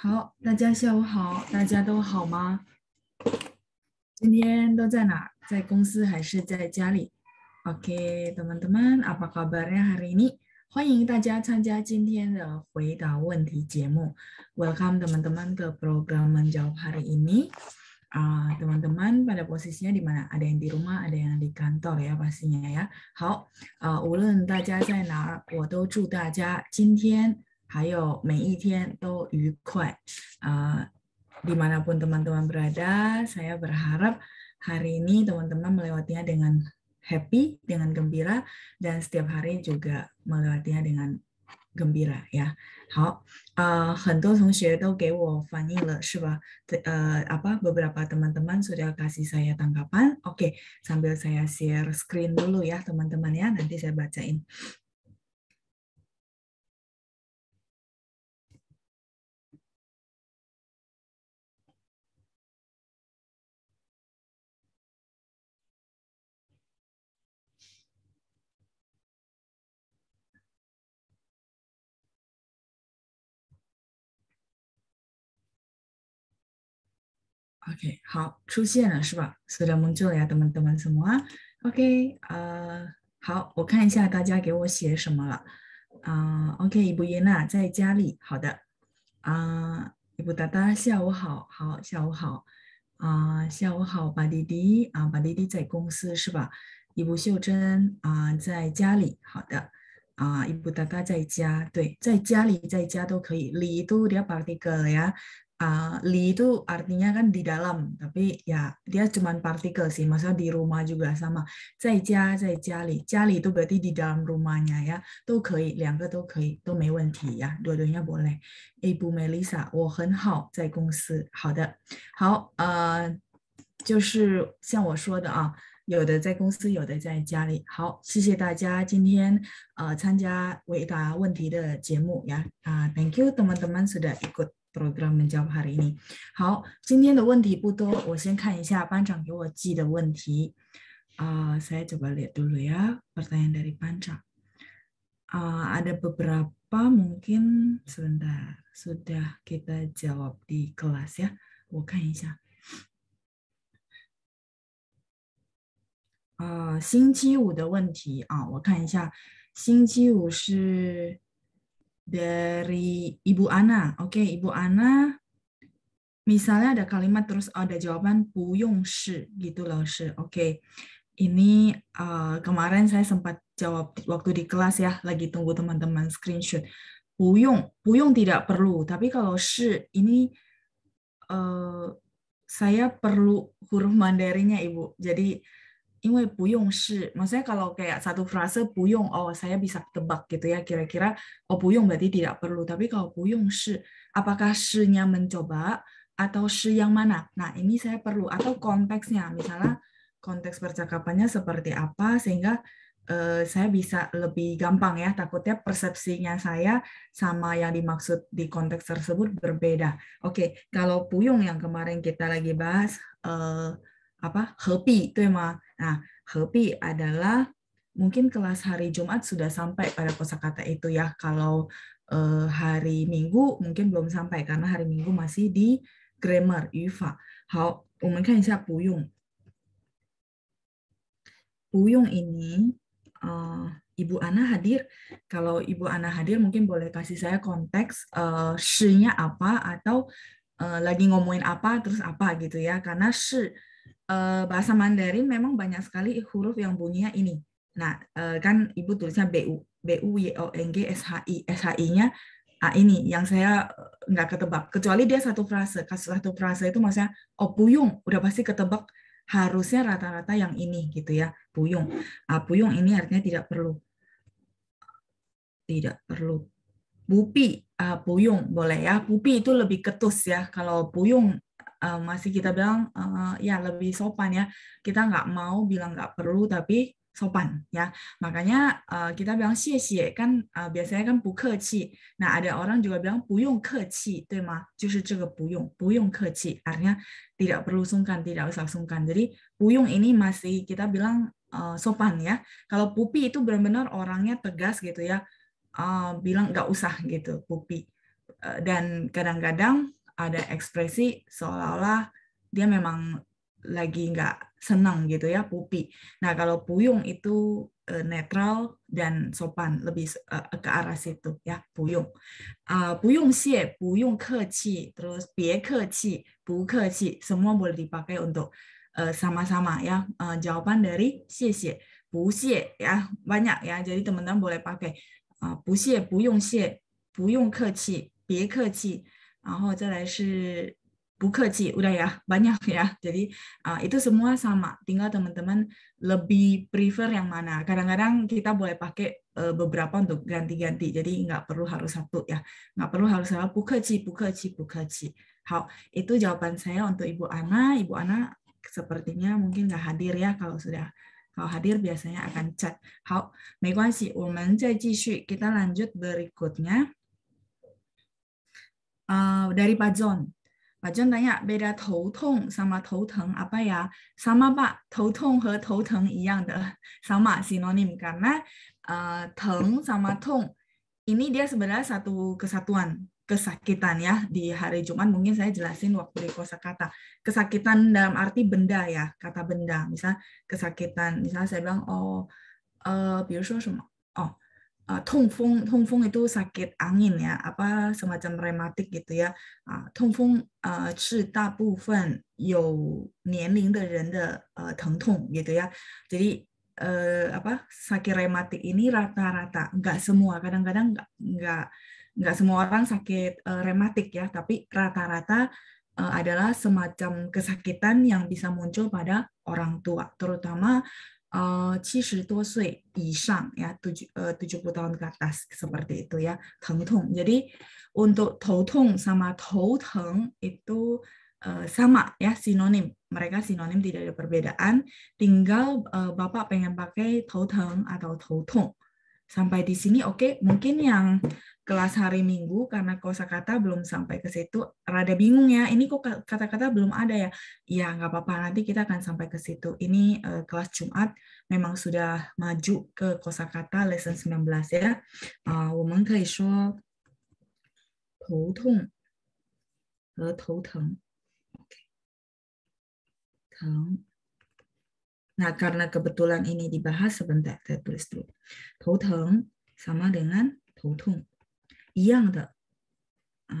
好，大家下午好，大家都好吗？今天都在哪？在公司还是在家里？OK，teman-teman，apa kabarnya hari ini？欢迎大家参加今天的回答问题节目。Welcome teman-teman ke program menjawab hari ini。阿，teman-teman，pada posisinya di mana？ada yang di rumah，ada yang di kantor，ya，pastinya，ya。好，无论大家在哪儿，我都祝大家今天。还有每一天都愉快。Uh, dimanapun teman-teman berada, saya berharap hari ini teman-teman melewatinya dengan happy, dengan gembira, dan setiap hari juga melewatinya dengan gembira ya 呀。好，呃，很多同学都给我翻译了，是吧？呃，apa uh, beberapa teman-teman sudah kasih saya tanggapan? Oke, sambil saya share screen dulu ya teman-teman ya, nanti saya bacain. OK，好出现了是吧？是的，们做了呀，蒙等蒙什么啊？OK，呃，好，我看一下大家给我写什么了。啊，OK，伊布耶娜在家里，好的。啊，伊布达达，下午好，好，下午好。啊，下午好，巴迪迪，啊，巴迪迪在公司是吧？伊布秀珍，啊，在家里，好的。啊，伊布达达在家，对，在家里，在家都可以。里都了巴迪格呀。uh, ah, li itu artinya kan di dalam, tapi ya dia cuma partikel sih, masa di rumah juga sama. Zaijia, zaijia li. Jia itu berarti di dalam rumahnya ya. Tuh kei, liangge tuh kei, tuh mei wenti ya. Dua-duanya boleh. Ibu Melisa, 我很好在公司。好的，好，呃，就是像我说的啊。有的在公司，有的在家里。好，谢谢大家今天呃参加回答问题的节目呀啊、uh,，Thank you teman-teman sudah ikut。program 的 job 哈里尼。好，今天的问题不多，我先看一下班长给我寄的问题。Uh, saya coba lihat dulu ya pertanyaan dari Panca. ada beberapa mungkin sebentar sudah kita jawab di kelas ya. Saya dari Ibu Ana. Oke, okay, Ibu Ana, misalnya ada kalimat terus ada jawaban puyung shi gitu loh shi. Oke, okay. ini uh, kemarin saya sempat jawab waktu di kelas ya, lagi tunggu teman-teman screenshot. Puyung, puyung tidak perlu. Tapi kalau shi ini uh, saya perlu huruf mandarinya Ibu. Jadi 因为不用是, maksudnya kalau kayak satu frase puyung oh saya bisa tebak gitu ya kira-kira, oh puyung berarti tidak perlu. Tapi kalau puyung se, apakah se-nya mencoba atau se yang mana? Nah ini saya perlu atau konteksnya, misalnya konteks percakapannya seperti apa sehingga eh, saya bisa lebih gampang ya. Takutnya persepsinya saya sama yang dimaksud di konteks tersebut berbeda. Oke, kalau puyung yang kemarin kita lagi bahas. Eh, apa hepi itu ya, mah nah hepi adalah mungkin kelas hari Jumat sudah sampai pada kosakata itu ya kalau eh, hari Minggu mungkin belum sampai karena hari Minggu masih di grammar yufa kan puyung ini uh, Ibu Ana hadir. Kalau Ibu Ana hadir, mungkin boleh kasih saya konteks uh, apa atau uh, lagi ngomongin apa terus apa gitu ya. Karena shi Eh, bahasa Mandarin memang banyak sekali huruf yang bunyinya ini. Nah, eh, kan Ibu tulisnya BU, BU Y O N G S H I. s h i nya ah, ini yang saya eh, nggak ketebak. Kecuali dia satu frase, satu frase itu maksudnya oh puyung, udah pasti ketebak harusnya rata-rata yang ini gitu ya, puyung. Ah, puyung ini artinya tidak perlu. Tidak perlu. Bupi, ah, puyung boleh ya. Bupi itu lebih ketus ya. Kalau puyung Eh, masih kita bilang uh, ya lebih sopan ya kita nggak mau bilang nggak perlu tapi sopan ya makanya uh, kita bilang xie xie kan uh, biasanya kan bu keci nah ada orang juga bilang buyung buyung keci artinya tidak perlu sungkan tidak usah sungkan jadi buyung ini masih kita bilang uh, sopan ya kalau pupi itu benar-benar orangnya tegas gitu ya uh, bilang nggak usah gitu pupi uh, dan kadang-kadang ada ekspresi seolah-olah dia memang lagi nggak senang gitu ya pupi. Nah kalau puyung itu eh, netral dan sopan lebih eh, eh, ke arah situ ya puyung. Uh, puyung xie, puyung keci, terus bie keci, bu keci, semua boleh dipakai untuk sama-sama uh, ya. Uh, jawaban dari xie xie, bu xie ya banyak ya. Jadi teman-teman boleh pakai uh, ah, bu xie, bu yong xie, bu yong keci, bie keci. 然后再来是 bukaci ya banyak ya jadi itu semua sama tinggal teman-teman lebih prefer yang mana kadang-kadang kita boleh pakai beberapa untuk ganti-ganti jadi nggak perlu harus satu ya nggak perlu harus sama bukaci itu jawaban saya untuk Ibu Ana. Ibu Ana sepertinya mungkin nggak hadir ya kalau sudah kalau hadir biasanya akan chat. How? Kita lanjut berikutnya uh, dari Pak John. Pak John tanya beda 头痛 sama 头疼 apa ya? Sama Pak, 头痛和头疼一样的 sama sinonim karena uh, teng sama tong ini dia sebenarnya satu kesatuan kesakitan ya di hari Jumat mungkin saya jelasin waktu di kosakata kesakitan dalam arti benda ya kata benda misal kesakitan misal saya bilang oh uh, 比如说什么 uh, eh, tungfung itu sakit angin ya apa semacam rematik gitu ya ah tungfung uh, 是大部分有年龄的人的呃疼痛 gitu ya jadi eh, apa sakit rematik ini rata-rata nggak semua kadang-kadang nggak nggak nggak semua orang sakit uh, eh, rematik ya tapi rata-rata eh, adalah semacam kesakitan yang bisa muncul pada orang tua terutama uh, 70 dosis isang ya tujuh uh, tahun ke atas seperti itu ya tengtung. Jadi untuk tong sama teng itu uh, sama ya sinonim. Mereka sinonim tidak ada perbedaan. Tinggal uh, Bapak pengen pakai teng atau tong. Sampai di sini oke, okay. mungkin yang kelas hari Minggu karena kosakata belum sampai ke situ rada bingung ya ini kok kata-kata belum ada ya ya nggak apa-apa nanti kita akan sampai ke situ ini uh, kelas Jumat memang sudah maju ke kosakata lesson 19 ya uh, ah, 我们可以说头痛和头疼 okay. 疼 Nah, karena kebetulan ini dibahas sebentar, saya tulis dulu. 头疼 sama dengan 头痛. tung. 一样的啊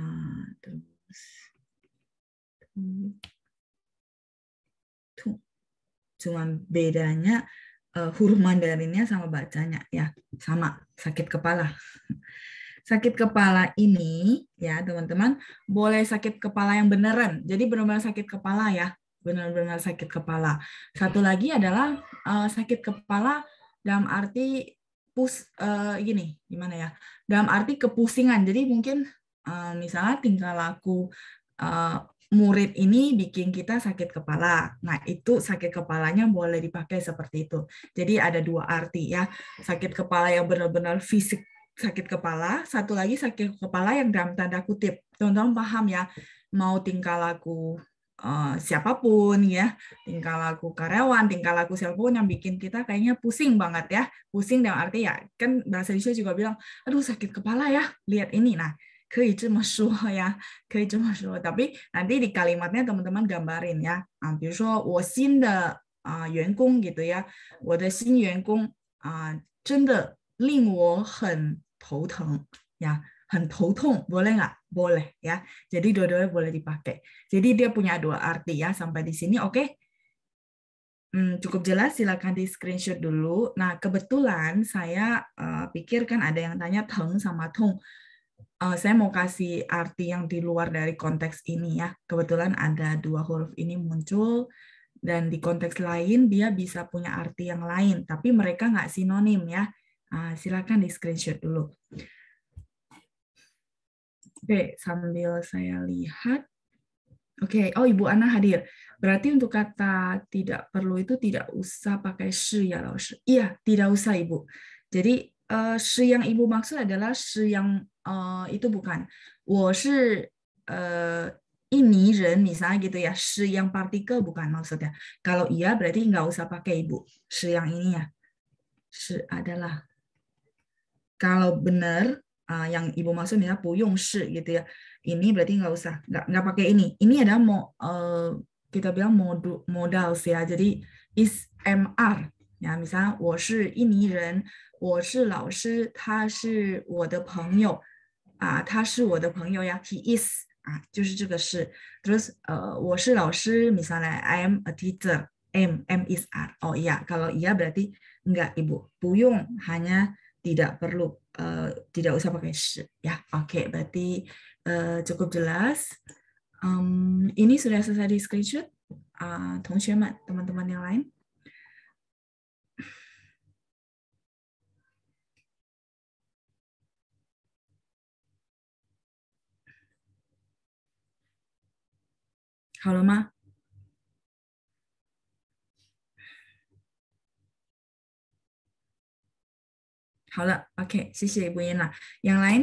，terus ah, bedanya uh, huruf Mandarinnya sama bacanya ya sama sakit kepala sakit kepala ini ya teman-teman boleh sakit kepala yang beneran jadi benar-benar sakit kepala ya benar-benar sakit kepala satu lagi adalah uh, sakit kepala dalam arti pus uh, eh, gini gimana ya dalam arti kepusingan jadi mungkin uh, misalnya tingkah laku uh, murid ini bikin kita sakit kepala nah itu sakit kepalanya boleh dipakai seperti itu jadi ada dua arti ya sakit kepala yang benar-benar fisik sakit kepala satu lagi sakit kepala yang dalam tanda kutip teman-teman paham ya mau tingkah laku Eh, siapapun ya tingkah laku karyawan tingkah laku siapapun yang bikin kita kayaknya pusing banget ya pusing dalam arti ya kan bahasa Indonesia juga bilang aduh sakit kepala ya lihat ini nah ya tapi nanti di kalimatnya teman-teman gambarin ya ah, ah, gitu ya 我的新员工啊、呃、真的令我很头疼呀。Yeah hentotung boleh nggak? Boleh ya. Jadi dua-duanya boleh dipakai. Jadi dia punya dua arti ya sampai di sini oke. Hmm, cukup jelas silakan di screenshot dulu. Nah, kebetulan saya uh, pikir kan ada yang tanya teng sama tung. Uh, saya mau kasih arti yang di luar dari konteks ini ya. Kebetulan ada dua huruf ini muncul dan di konteks lain dia bisa punya arti yang lain, tapi mereka nggak sinonim ya. Uh, silakan di screenshot dulu. Oke, sambil saya lihat. Oke, okay. oh Ibu Ana hadir. Berarti untuk kata tidak perlu itu tidak usah pakai shi ya, Lao Iya, tidak usah Ibu. Jadi uh, eh, shi yang Ibu maksud adalah shi yang uh, itu bukan. Wo shi uh, eh, ini ren misalnya gitu ya. Shi yang partikel bukan maksudnya. Kalau iya berarti nggak usah pakai Ibu. Shi yang ini ya. Shi adalah. Kalau benar uh, yang ibu maksud ya shi gitu ya ini berarti nggak usah nggak nggak pakai ini ini adalah mau uh, eh, kita bilang modu modal sih ya jadi is mr ya misalnya 我是印尼人我是老师他是我的朋友啊他是我的朋友呀 he is 啊就是这个是 terus uh, eh, 我是老师 misalnya I am a teacher M M is R oh iya kalau iya berarti enggak ibu hanya tidak perlu Eh, tidak usah pakai sh ya oke okay, berarti uh, cukup jelas um, ini sudah selesai di screenshot uh, teman-teman yang lain Halo Ma. 好了，OK，谢谢 Bu Yang lain?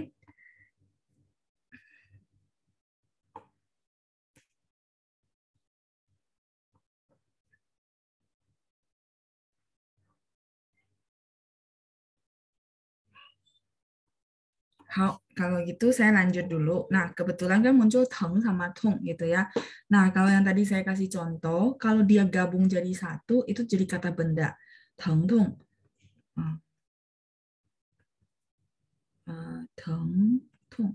kalau gitu saya lanjut dulu. Nah, kebetulan kan muncul teng sama tung gitu ya. Nah, kalau yang tadi saya kasih contoh, kalau dia gabung jadi satu, itu jadi kata benda. Teng tung. 呃疼痛。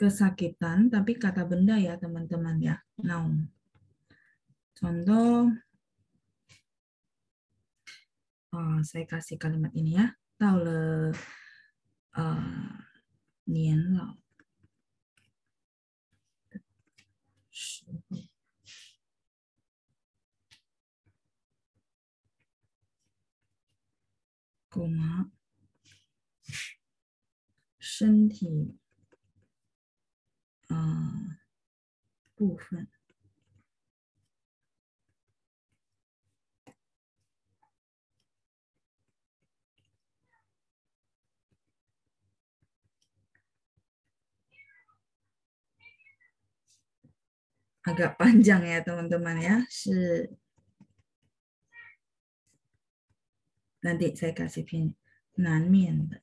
kesakitan tapi kata benda ya teman-teman ya noun nah, contoh oh, saya kasih kalimat ini ya tahu le uh, nian lao 口麻，身体啊、呃、部分。agak panjang ya teman-teman ya, 是难点在哪些片？难免的，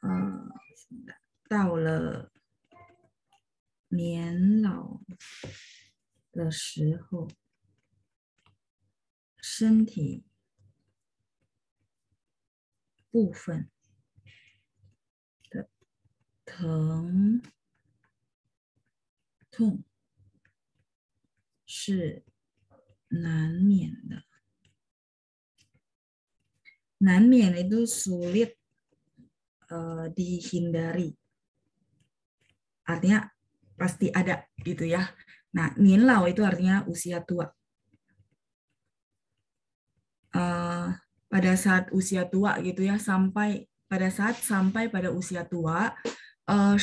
呃，到了年老的时候，身体部分的疼痛是难免的。Nanin itu sulit uh, dihindari. Artinya pasti ada gitu ya. Nah, ninlau itu artinya usia tua. Uh, pada saat usia tua gitu ya sampai pada saat sampai pada usia tua, uh,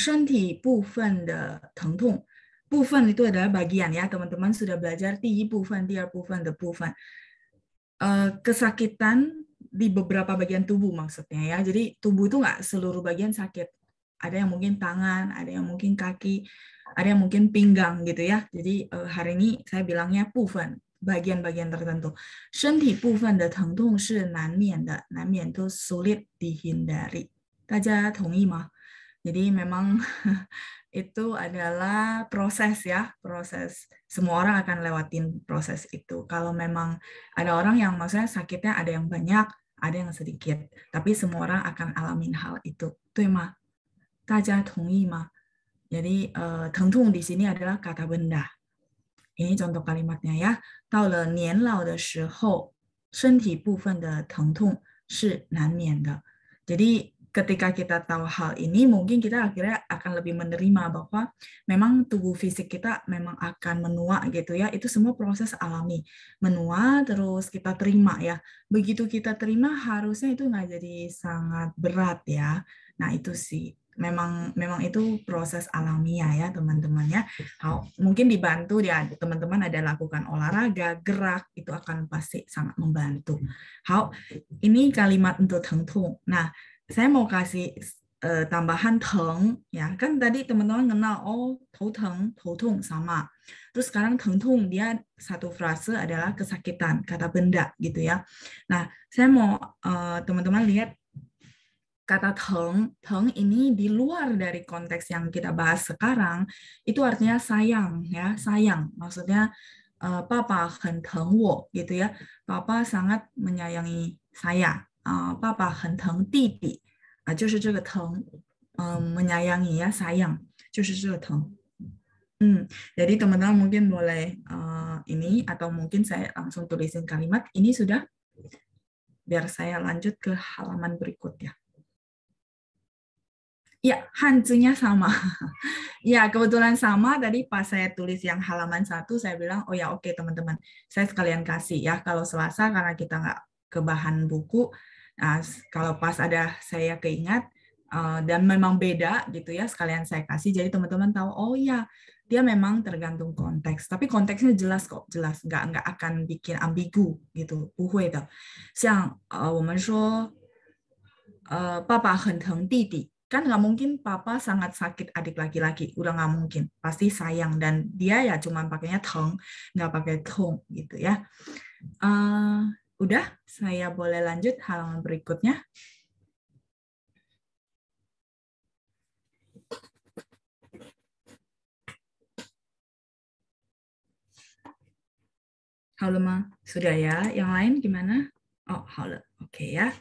Bufen itu adalah bagian ya teman-teman sudah belajar di bufen, di bufen, de bufen. kesakitan di beberapa bagian tubuh maksudnya ya. Jadi tubuh itu nggak seluruh bagian sakit. Ada yang mungkin tangan, ada yang mungkin kaki, ada yang mungkin pinggang gitu ya. Jadi eh, hari ini saya bilangnya pufen, bagian-bagian tertentu. Shenti pufen de teng shi nan mian de, nan mian itu sulit dihindari. Taja tongi ma. Jadi memang itu adalah proses ya, proses. Semua orang akan lewatin proses itu. Kalau memang ada orang yang maksudnya sakitnya ada yang banyak, ada yang sedikit. Tapi semua orang akan alamin hal itu. ma? Taja tongi ma? Jadi, uh, eh, tengtung di sini adalah kata benda. Ini contoh kalimatnya ya. Dalam le nian lao de shi ho, shen ti bu fen de tengtung, ketika kita tahu hal ini, mungkin kita akhirnya akan lebih menerima bahwa memang tubuh fisik kita memang akan menua gitu ya. Itu semua proses alami. Menua terus kita terima ya. Begitu kita terima harusnya itu nggak jadi sangat berat ya. Nah itu sih memang memang itu proses alamiah ya teman-temannya. teman Mungkin dibantu ya teman-teman ada lakukan olahraga, gerak itu akan pasti sangat membantu. how ini kalimat untuk tengtung. Nah, saya mau kasih uh, tambahan teng ya kan tadi teman-teman kenal oh tau teng tau tung sama terus sekarang teng tung dia satu frase adalah kesakitan kata benda gitu ya nah saya mau eh, teman-teman lihat kata teng teng ini di luar dari konteks yang kita bahas sekarang itu artinya sayang ya sayang maksudnya eh, papa hen teng wo gitu ya papa sangat menyayangi saya 啊、呃，爸爸很疼弟弟啊、呃，就是这个疼，嗯，menyayangi jadi teman-teman mungkin boleh ini atau mungkin saya langsung tulisin kalimat ini sudah biar saya lanjut ke halaman berikutnya. Ya, hancurnya sama. ya, kebetulan sama tadi pas saya tulis yang halaman satu saya bilang oh ya oke okay, teman-teman, saya sekalian kasih ya kalau Selasa karena kita nggak ke bahan buku, Nah, kalau pas ada saya keingat eh, dan memang beda gitu ya sekalian saya kasih jadi teman-teman tahu oh ya dia memang tergantung konteks tapi konteksnya jelas kok jelas nggak nggak akan bikin ambigu gitu eh, eh, papa itu titi kan nggak mungkin papa sangat sakit adik laki-laki udah nggak mungkin pasti sayang dan dia ya cuma pakainya tong nggak pakai tong gitu ya Udah, saya boleh lanjut halaman berikutnya. Halo Ma, sudah ya. Yang lain gimana? Oh, halo oke ya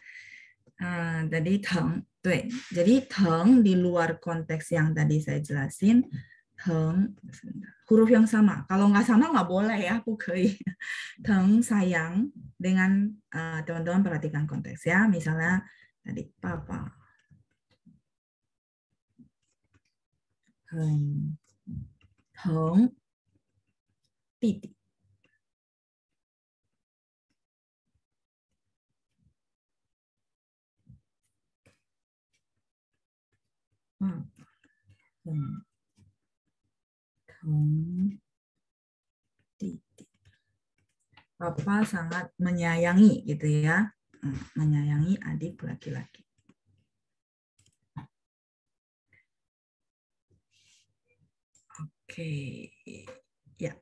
jadi eh, 呀。嗯，tadi teng, ya. jadi teng di luar konteks yang tadi saya jelasin huruf yang sama. Kalau nggak sama nggak boleh ya, bukan. Hmm. Teng sayang dengan eh, teman-teman uh, perhatikan konteks ya. Misalnya tadi papa. Teng, teng, titi. Hmm. Hmm. Om titik. Bapak sangat menyayangi gitu ya. Hmm, menyayangi adik laki-laki. Oke. Ya.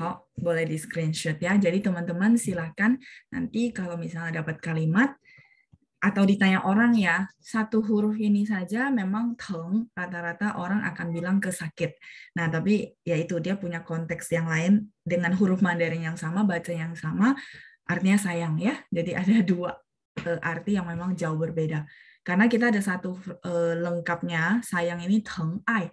Oh, boleh di screenshot ya. Jadi teman-teman silahkan nanti kalau misalnya dapat kalimat atau ditanya orang ya, satu huruf ini saja memang teng, rata-rata orang akan bilang ke sakit. Nah, tapi ya itu dia punya konteks yang lain dengan huruf Mandarin yang sama, baca yang sama, artinya sayang ya. Jadi ada dua eh, arti yang memang jauh berbeda. Karena kita ada satu eh, lengkapnya, sayang ini teng ai.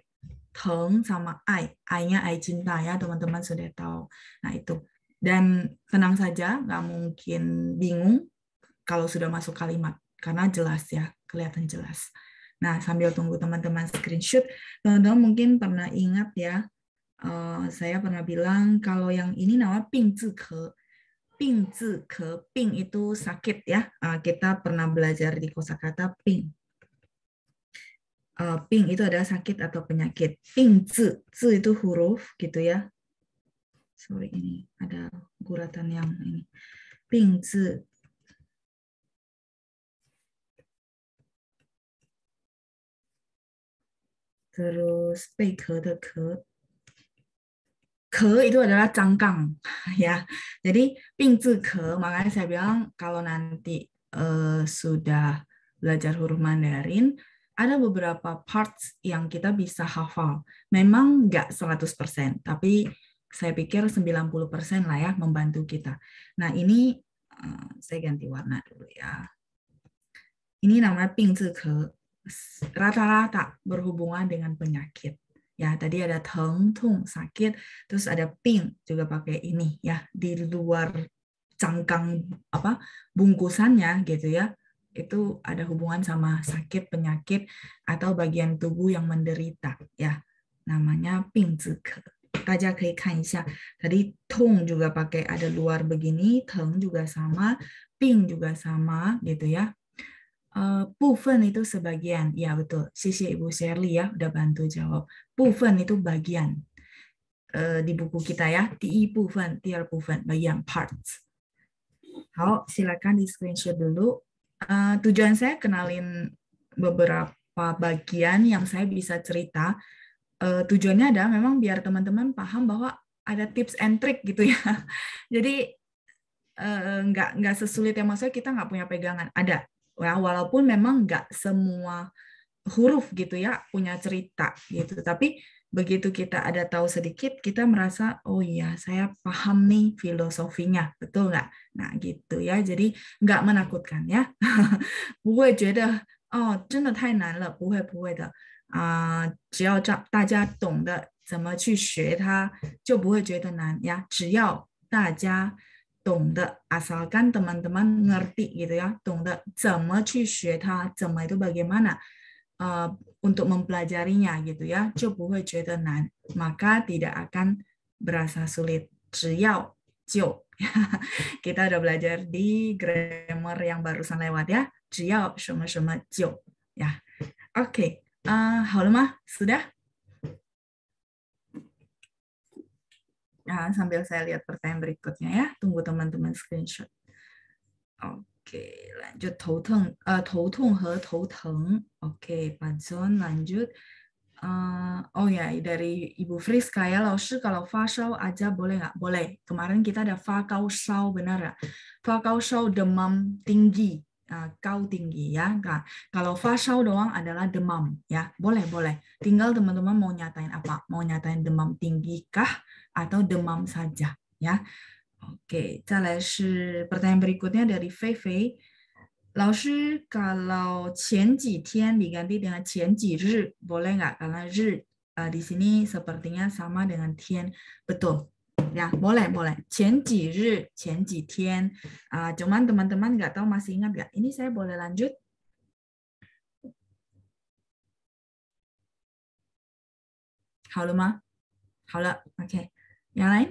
Teng sama ai. Ai-nya ai cinta ya, teman-teman sudah tahu. Nah, itu. Dan tenang saja, nggak mungkin bingung kalau sudah masuk kalimat karena jelas ya kelihatan jelas. Nah sambil tunggu teman-teman screenshot, teman-teman mungkin pernah ingat ya uh, saya pernah bilang kalau yang ini nama ping ke ping ke ping itu sakit ya uh, kita pernah belajar di kosakata ping uh, ping itu adalah sakit atau penyakit ping zi zi itu huruf gitu ya sorry ini ada guratan yang ini ping zi terus, ke itu adalah cangkang ya. Jadi zi ke, makanya saya bilang kalau nanti uh, sudah belajar huruf Mandarin, ada beberapa parts yang kita bisa hafal. Memang nggak 100%, tapi saya pikir 90% lah ya membantu kita. Nah ini uh, saya ganti warna dulu ya. Ini namanya zi ke rata-rata berhubungan dengan penyakit. Ya, tadi ada teng, tung, sakit, terus ada ping juga pakai ini ya, di luar cangkang apa bungkusannya gitu ya. Itu ada hubungan sama sakit, penyakit atau bagian tubuh yang menderita ya. Namanya ping zike. Taja kei kan Tadi tung juga pakai ada luar begini, teng juga sama, ping juga sama gitu ya. Uh, itu sebagian, ya betul. Sisi Ibu Sherly ya udah bantu jawab. 部分 itu bagian. Eh, di buku kita ya, ti 部分, tiar 部分, bagian parts. Halo, silakan di screenshot dulu. Eh, tujuan saya kenalin beberapa bagian yang saya bisa cerita. tujuannya ada memang biar teman-teman paham bahwa ada tips and trick gitu ya. Jadi nggak nggak sesulit yang maksudnya kita nggak punya pegangan. Ada ya walaupun memang nggak semua huruf gitu ya punya cerita gitu, tapi begitu kita ada tahu sedikit, kita merasa oh iya saya paham nih filosofinya, betul nggak? Nah gitu ya, jadi nggak menakutkan ya. Oh, 不会觉得哦真的太难了，不会不会的啊、呃，只要这大家懂得怎么去学它，就不会觉得难呀。只要大家 asalkan teman-teman ngerti gitu ya, 懂得怎么去学它，怎么 itu bagaimana uh, untuk mempelajarinya gitu ya, 就不会觉得难，maka tidak akan berasa sulit. 只要就 kita udah belajar di grammar yang barusan lewat ya, 只要什么什么就 ya. Oke, okay. uh, sudah. Nah, sambil saya lihat pertanyaan berikutnya ya. Tunggu teman-teman screenshot. Oke, lanjut tou uh, tou he tou Oke, Pak Zon lanjut. Uh, oh ya, dari Ibu Friska ya, Laoshi kalau fasau aja boleh nggak? Boleh. Kemarin kita ada kau sao benar ya? kau sao demam tinggi, uh, kau tinggi ya. Nah, kalau fasau doang adalah demam ya, boleh boleh. Tinggal teman-teman mau nyatain apa? Mau nyatain demam tinggi kah? atau demam saja ya. Oke, okay, pertanyaan berikutnya dari Fei tian diganti dengan ri, boleh nggak? Karena ri uh, di sini sepertinya sama dengan tian. betul. Ya, boleh, boleh. ri, qianji tian. Uh, cuman teman-teman nggak tahu masih ingat nggak? Ini saya boleh lanjut? Halo, Ma. Halo, oke. Okay. Yang lain?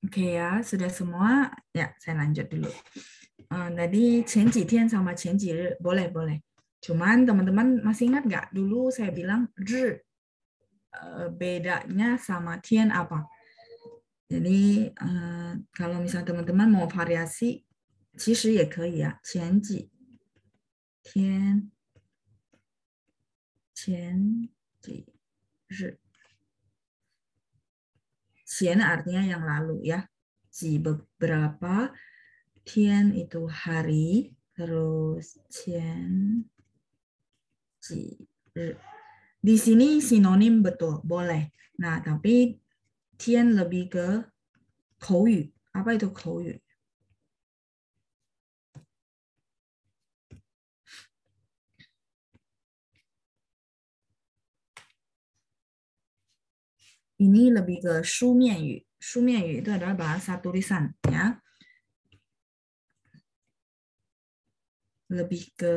Oke okay ya, sudah semua. Ya, saya lanjut dulu. Uh, tadi Tian sama Chenji boleh, boleh. Cuman teman-teman masih ingat nggak dulu saya bilang Ri, uh, eh, bedanya sama Tian apa? Jadi uh, kalau misalnya teman-teman mau variasi, 其实也可以啊，前几 artinya yang lalu ya ji beberapa tian itu hari terus cian ji di sini sinonim betul boleh nah tapi tian lebih ke 口语 apa itu 口语 ini lebih ke Shumian Yu. Shumian Yu itu adalah bahasa tulisan ya. Lebih ke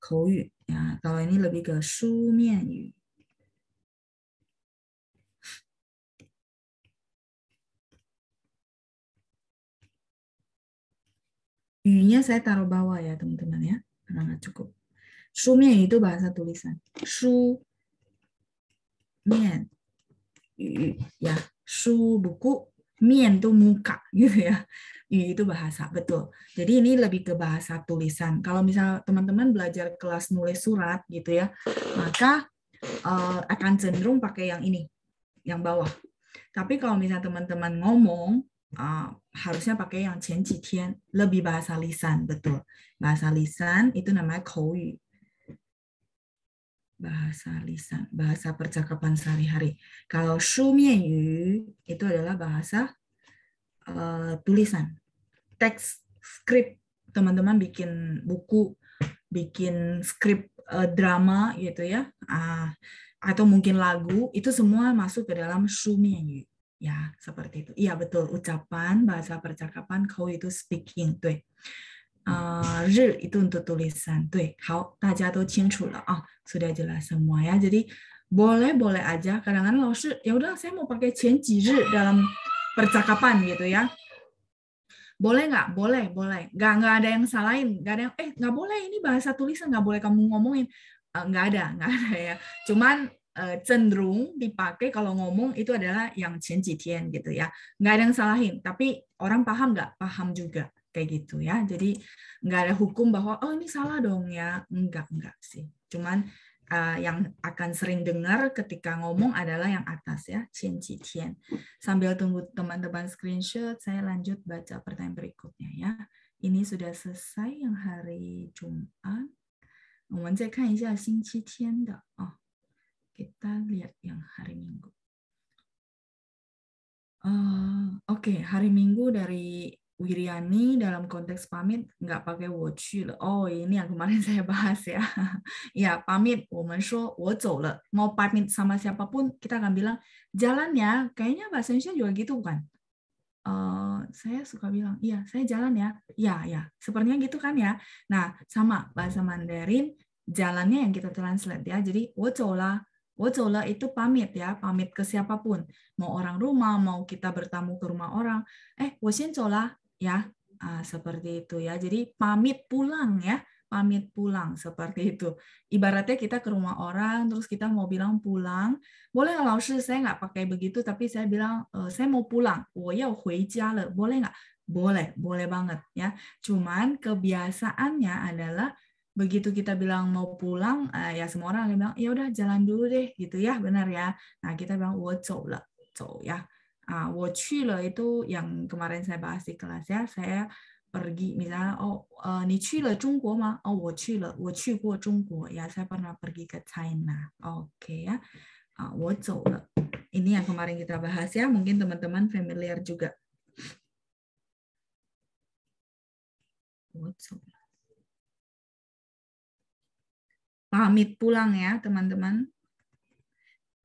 Kou Yu ya. Kalau ini lebih ke Shumian Yu. Yunya saya taruh bawah ya teman-teman ya karena nggak cukup. Shumian itu bahasa tulisan. Shu ya, su buku mien itu muka gitu ya itu bahasa betul jadi ini lebih ke bahasa tulisan kalau misal teman-teman belajar kelas nulis surat gitu ya maka uh, eh, akan cenderung pakai yang ini yang bawah tapi kalau misal teman-teman ngomong uh, harusnya pakai yang tian lebih bahasa lisan betul bahasa lisan itu namanya 口语 bahasa lisan, bahasa percakapan sehari-hari. Kalau shu yu itu adalah bahasa uh, tulisan, teks, skrip. Teman-teman bikin buku, bikin skrip uh, drama gitu ya, uh, atau mungkin lagu, itu semua masuk ke dalam shu yu. Ya, seperti itu. Iya betul, ucapan, bahasa percakapan, kau itu speaking. Tuh itu untuk tulisan. Tuh, jelas semua ya. Jadi boleh-boleh aja. Kadang-kadang sih, ya udah saya mau pakai cian dalam percakapan gitu ya. Boleh nggak? Boleh, boleh. Nggak, nggak ada yang salahin. Nggak ada yang, eh nggak boleh ini bahasa tulisan, nggak boleh kamu ngomongin. Uh, nggak ada, nggak ada ya. Cuman eh, cenderung dipakai kalau ngomong itu adalah yang cian gitu ya. Nggak ada yang salahin, tapi orang paham nggak? Paham juga kayak gitu ya. Jadi nggak ada hukum bahwa oh ini salah dong ya, enggak enggak sih. Cuman uh, yang akan sering dengar ketika ngomong adalah yang atas ya, Qian Qi Tian. Sambil tunggu teman-teman screenshot, saya lanjut baca pertanyaan berikutnya ya. Ini sudah selesai yang hari Jumat. Kan oh, kita lihat yang hari Minggu. Uh, Oke, okay, hari Minggu dari Wiryani dalam konteks pamit nggak pakai wochu Oh ini yang kemarin saya bahas ya. ya pamit, woman show, Mau pamit sama siapapun kita akan bilang jalan ya. Kayaknya bahasa Indonesia juga gitu kan. Uh, saya suka bilang, iya saya jalan ya. Ya ya. Sepertinya gitu kan ya. Nah sama bahasa Mandarin jalannya yang kita translate ya. Jadi wo la, itu pamit ya, pamit ke siapapun. Mau orang rumah, mau kita bertamu ke rumah orang. Eh, Wosinzola, ya uh, seperti itu ya jadi pamit pulang ya pamit pulang seperti itu. Ibaratnya kita ke rumah orang, terus kita mau bilang pulang, boleh nggak Laoshi, saya nggak pakai begitu, tapi saya bilang e, saya mau pulang, woyao oh, le, boleh nggak? Boleh, boleh banget ya. Cuman kebiasaannya adalah begitu kita bilang mau pulang, uh, ya semua orang akan bilang ya udah jalan dulu deh gitu ya, benar ya. Nah kita bilang wo oh, le, ya uh, ah, wochi lo itu yang kemarin saya bahas di kelas ya saya pergi misalnya oh uh, ni qu le Zhongguo ma oh wo qu le wo qu guo ya saya pernah pergi ke China oke okay, ya uh, wo zou ini yang kemarin kita bahas ya mungkin teman-teman familiar juga wo zou pamit pulang ya teman-teman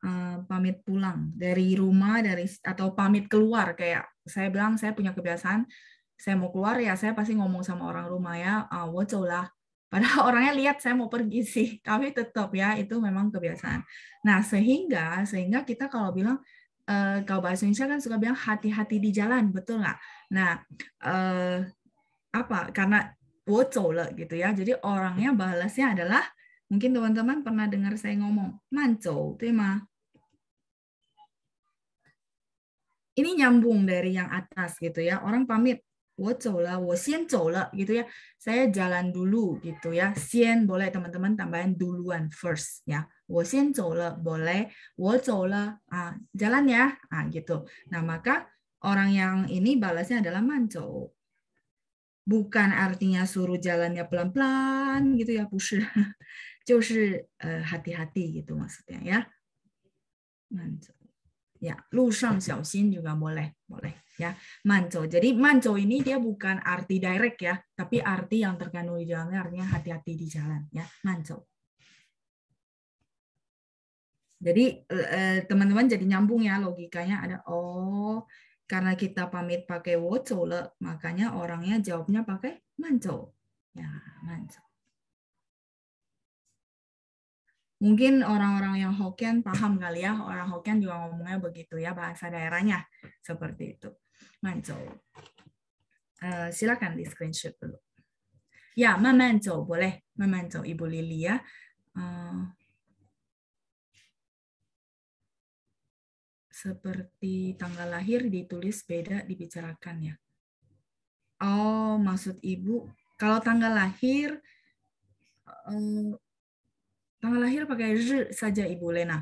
Eh, pamit pulang dari rumah dari atau pamit keluar kayak saya bilang saya punya kebiasaan saya mau keluar ya saya pasti ngomong sama orang rumah ya ah, lah padahal orangnya lihat saya mau pergi sih tapi tetap ya itu memang kebiasaan nah sehingga sehingga kita kalau bilang uh, kalau bahasa Indonesia kan suka bilang hati-hati di jalan betul nggak nah uh, apa karena lah gitu ya jadi orangnya balasnya adalah mungkin teman-teman pernah dengar saya ngomong mancow, itu mah ini nyambung dari yang atas gitu ya. Orang pamit, wo wo xian gitu ya. Saya jalan dulu gitu ya. Xian boleh teman-teman tambahin duluan first ya. Wo xian zoula boleh, wo ah, jalan ya. Ah gitu. Nah, maka orang yang ini balasnya adalah manco. Bukan artinya suruh jalannya pelan-pelan gitu ya, eh, hati hati gitu maksudnya ya. Manco ya lu sang xiaoxin juga boleh boleh ya manco jadi manco ini dia bukan arti direct ya tapi arti yang terkandung di dalamnya artinya hati-hati di jalan ya manco jadi eh, teman-teman jadi nyambung ya logikanya ada oh karena kita pamit pakai woco le, makanya orangnya jawabnya pakai manco ya manco mungkin orang-orang yang Hokkien paham kali ya orang Hokkien juga ngomongnya begitu ya bahasa daerahnya seperti itu manjou uh, eh, silakan di screenshot dulu ya mamanjou boleh mamanjou ibu Lili ya uh, seperti tanggal lahir ditulis beda dibicarakan ya oh maksud ibu kalau tanggal lahir eh, Tanggal lahir pakai r saja Ibu Lena.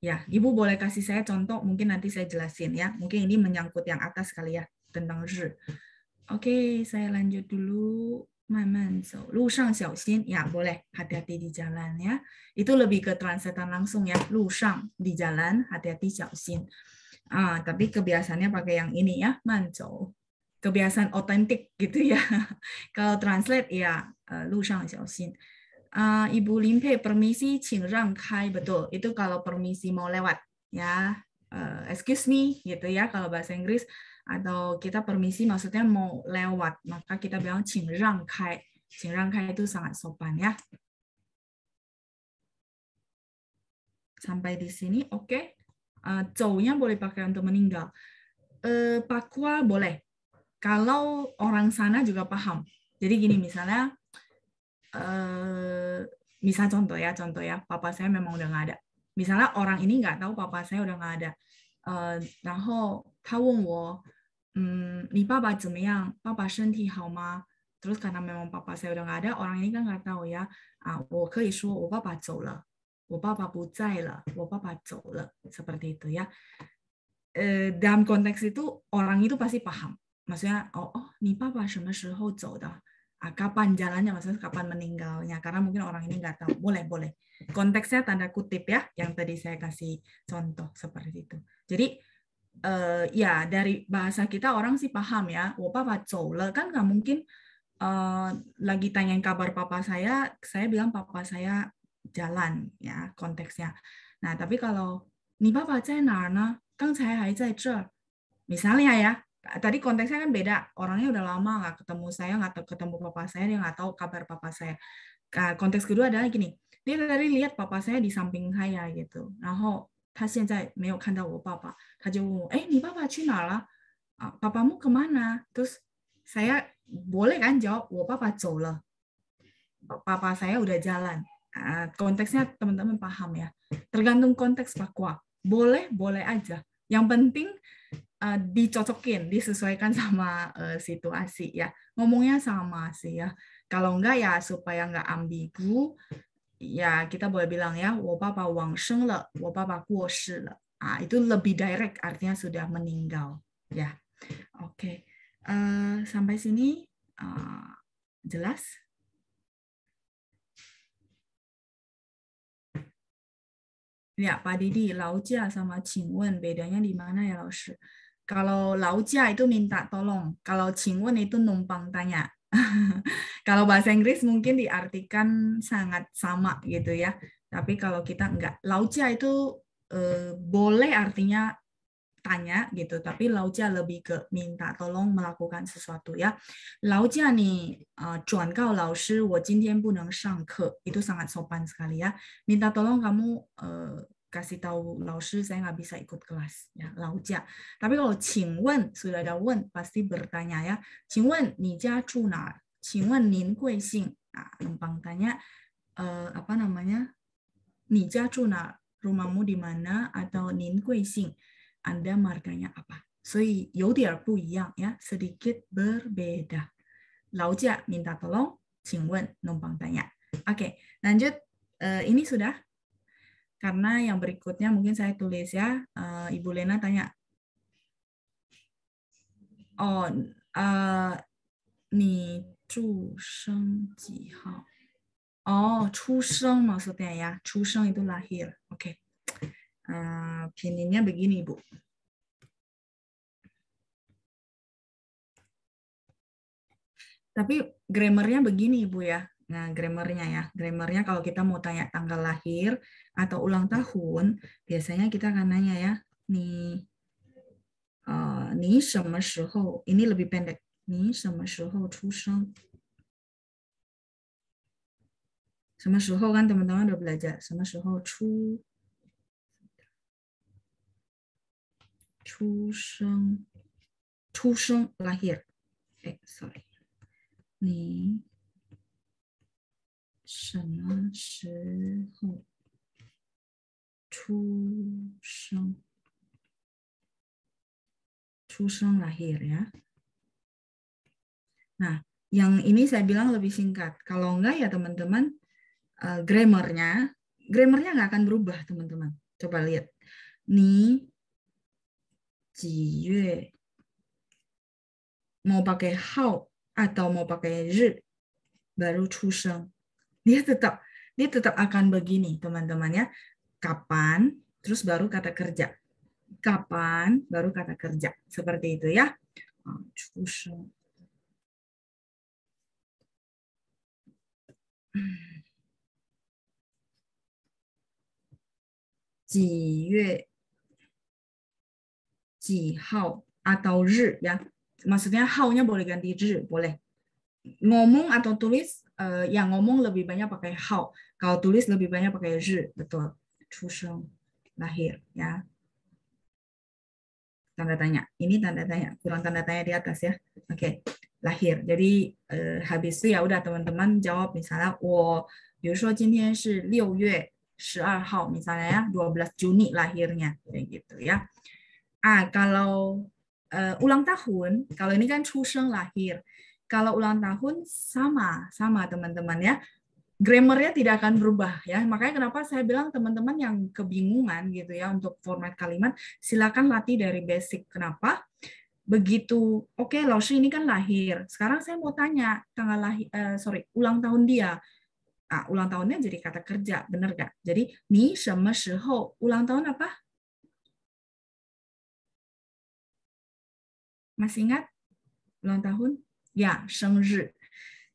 Ya, Ibu boleh kasih saya contoh, mungkin nanti saya jelasin ya. Mungkin ini menyangkut yang atas kali ya, tentang r. Oke, saya lanjut dulu. Maman so, lu shang xin. Ya, boleh. Hati-hati di jalan ya. Itu lebih ke transetan langsung ya. Lu shang di jalan, hati-hati xiao xin. Ah, tapi kebiasaannya pakai yang ini ya, manjou. Kebiasaan otentik gitu ya. Kalau translate ya, eh, lu shang xin uh, Ibu Limpe permisi, Cing Rang Kai, betul. Itu kalau permisi mau lewat, ya. Uh, excuse me, gitu ya kalau bahasa Inggris. Atau kita permisi maksudnya mau lewat, maka kita bilang Cing Rang Kai. Cing Rang Kai itu sangat sopan ya. Sampai di sini, oke. Okay. Uh, eh, Cowoknya boleh pakai untuk meninggal. Uh, eh, pakua boleh. Kalau orang sana juga paham. Jadi gini misalnya, Eh, misal contoh ya contoh ya papa saya memang udah nggak ada misalnya orang ini nggak tahu papa saya udah nggak ada uh, eh, 然后他问我嗯你爸爸怎么样爸爸身体好吗 mm, terus karena memang papa saya udah nggak ada orang ini kan nggak tahu ya ah uh, 我爸爸走了我爸爸不在了我爸爸走了 seperti itu ya uh, dalam konteks itu orang itu pasti paham maksudnya oh oh 你爸爸什么时候走的 Ah, kapan jalannya maksudnya kapan meninggalnya karena mungkin orang ini nggak tahu boleh boleh konteksnya tanda kutip ya yang tadi saya kasih contoh seperti itu jadi uh, ya dari bahasa kita orang sih paham ya wapa Papa kan nggak mungkin uh, lagi tanyain kabar papa saya saya bilang papa saya jalan ya konteksnya nah tapi kalau ni papa 在哪呢刚才还在这 kan misalnya ya tadi konteksnya kan beda orangnya udah lama nggak ketemu saya nggak ketemu papa saya dia nggak tahu kabar papa saya konteks kedua adalah gini dia tadi lihat papa saya di samping saya gitu nah 他现在没有看到我爸爸，他就问我，哎，你爸爸去哪了？啊，爸爸 mau kemana? Terus saya boleh kan jawab, wo oh, Papa saya udah jalan. konteksnya teman-teman paham ya. Tergantung konteks Papua. Boleh, boleh aja. Yang penting Eh, dicocokin, disesuaikan sama uh, situasi ya. Ngomongnya sama sih ya. Kalau enggak ya supaya enggak ambigu, ya kita boleh bilang ya, wo papa wang sheng le, wo papa guo shi le. Ah, itu lebih direct, artinya sudah meninggal. Ya, oke. Okay. Uh, eh, sampai sini uh, jelas? Ya, Pak Didi, jia sama qingwen bedanya di mana ya, Laoshi? Kalau laucia itu minta tolong. Kalau cingwon itu numpang tanya. kalau bahasa Inggris mungkin diartikan sangat sama gitu ya. Tapi kalau kita enggak. Laucia itu eh, boleh artinya tanya gitu, tapi laucia lebih ke minta tolong melakukan sesuatu ya. Laucia nih, uh, eh, kau laoshi, wo jintian bu neng itu sangat sopan sekali ya. Minta tolong kamu uh, kasih tahu shi, saya nggak bisa ikut kelas ya jia. Tapi kalau wen sudah ada wen pasti bertanya ya. wen ni jia chu na? wen nin gui xing? Nah, gampang tanya uh, apa namanya? Ni jia chu na? Rumahmu di mana atau nin gui xing? Anda marganya apa? Soi you dia bu yang ya, sedikit berbeda. jia minta tolong, wen numpang tanya. Oke, okay, lanjut uh, ini sudah karena yang berikutnya mungkin saya tulis ya. Eh, ibu Lena tanya. Oh, eh, ni chu sheng ji hao. Oh, chu sheng maksudnya ya. Chu sheng itu lahir. Oke. Okay. Eh, begini, ibu Tapi grammarnya begini, Ibu ya. Nah, grammarnya ya. Grammarnya kalau kita mau tanya tanggal lahir, atau ulang tahun, biasanya kita akan nanya ya, ni uh, eh, ni sama shihou, ini lebih pendek, ni sama shihou chusheng. Sama shihou kan teman-teman udah belajar, sama shihou chu chusheng chusheng lahir. Eh, sorry. Ni shihou, lahir ya. Nah, yang ini saya bilang lebih singkat. Kalau enggak ya teman-teman, uh, grammarnya, grammarnya enggak akan berubah teman-teman. Coba lihat. Ni, ji yue. Mau pakai how atau mau pakai zhi, baru 出生. Dia tetap dia tetap akan begini teman-teman ya kapan, terus baru kata kerja. Kapan, baru kata kerja. Seperti itu ya. Ji yue, ji atau ri ya. Maksudnya hao-nya boleh ganti ri, boleh. Ngomong atau tulis, uh, yang ngomong lebih banyak pakai hao. Kalau tulis lebih banyak pakai ri, betul. 出生 lahir ya tanda tanya ini tanda tanya kurang tanda tanya di atas ya oke okay. lahir jadi eh, habis itu ya udah teman-teman jawab misalnya wo misalnya ya 12 Juni lahirnya kayak gitu ya ah kalau eh, ulang tahun kalau ini kan cusheng lahir kalau ulang tahun sama sama teman-teman ya grammarnya tidak akan berubah ya. Makanya kenapa saya bilang teman-teman yang kebingungan gitu ya untuk format kalimat, silakan latih dari basic. Kenapa? Begitu, oke okay, Laoshi ini kan lahir. Sekarang saya mau tanya tanggal lahir, uh, sorry, ulang tahun dia. Ah, ulang tahunnya jadi kata kerja, bener gak? Jadi, ni sama ulang tahun apa? Masih ingat? Ulang tahun? Ya,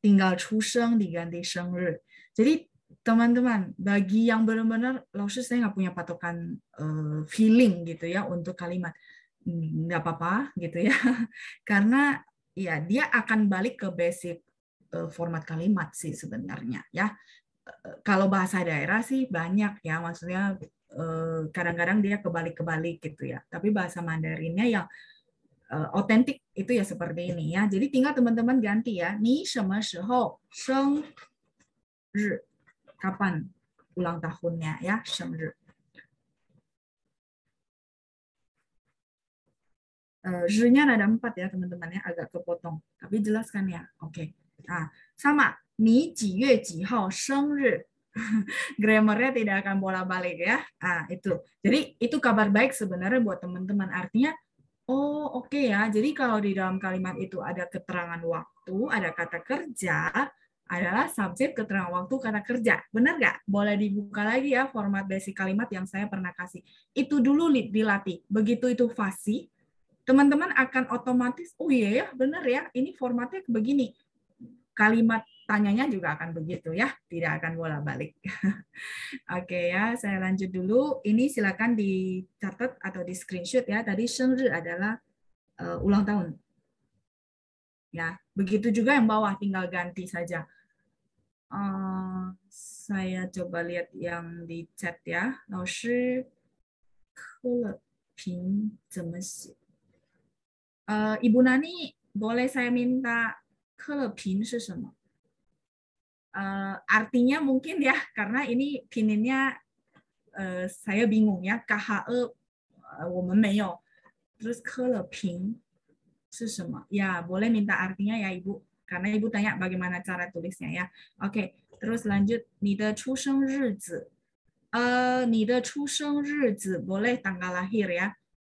tinggal 出生 diganti 生日. Jadi teman-teman, bagi yang benar-benar losses saya nggak punya patokan uh, feeling gitu ya untuk kalimat hmm, nggak apa-apa gitu ya karena ya dia akan balik ke basic uh, format kalimat sih sebenarnya ya uh, kalau bahasa daerah sih banyak ya maksudnya kadang-kadang dia kebalik-kebalik gitu ya tapi bahasa Mandarinnya yang otentik itu ya seperti ini ya jadi tinggal teman-teman ganti ya ni sheng. Kapan ulang tahunnya ya, 生日。日 -nya eh, ada empat ya teman-teman ya, agak kepotong. Tapi jelaskan ya, oke. Okay. Nah, sama, ni ji yue ji hao sheng ri. Grammarnya tidak akan bolak balik ya. Ah itu. Jadi itu kabar baik sebenarnya buat teman-teman. Artinya, oh oke okay ya, jadi kalau di dalam kalimat itu ada keterangan waktu, ada kata kerja, adalah subjek keterangan waktu kata kerja. Benar nggak? Boleh dibuka lagi ya format basic kalimat yang saya pernah kasih. Itu dulu dilatih. Begitu itu fasi, teman-teman akan otomatis, oh iya ya, benar ya, ini formatnya begini. Kalimat tanyanya juga akan begitu ya, tidak akan bola balik. Oke ya, saya lanjut dulu. Ini silakan dicatat atau di screenshot ya. Tadi Shenri adalah uh, ulang tahun. Ya, begitu juga yang bawah tinggal ganti saja. Eh, saya coba lihat yang di chat ya. Eh, ibu Nani, boleh saya minta Uh, artinya mungkin ya karena ini pininnya uh, saya bingung ya KHE uh, 我们没有 terus sesama. ya boleh minta artinya ya ibu karena ibu tanya bagaimana cara tulisnya ya. Oke, okay, terus lanjut 你的出生日子. Uh, 你的出生日子 boleh tanggal lahir ya.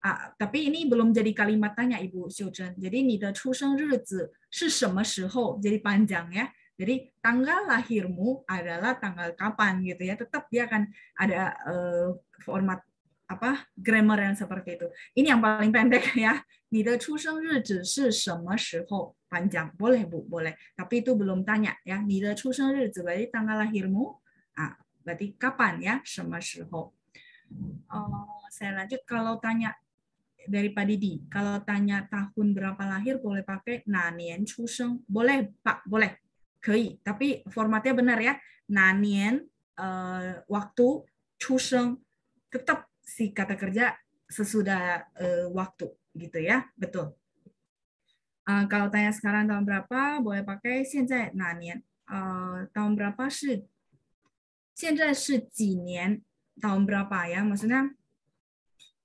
Ah, tapi ini belum jadi kalimat tanya Ibu Xiuchen. Jadi 你的出生日子 Jadi panjang ya. Jadi tanggal lahirmu adalah tanggal kapan gitu ya. Tetap dia akan ada uh, format apa grammar yang seperti itu. Ini yang paling pendek ya. Panjang, boleh bu, boleh. Tapi itu belum tanya ya. 你的出生日子 berarti tanggal lahirmu. Ah, berarti kapan ya? 什么时候？Uh, oh, saya lanjut kalau tanya dari Pak Didi. Kalau tanya tahun berapa lahir boleh pakai nanian chuseng. Boleh Pak, boleh. Kei. Tapi formatnya benar ya. Nanian uh, eh, waktu chuseng tetap si kata kerja sesudah uh, waktu gitu ya betul uh, kalau tanya sekarang tahun berapa boleh pakai tahun uh, ya. eh, tahun berapa 是现在是几年 tahun berapa ya maksudnya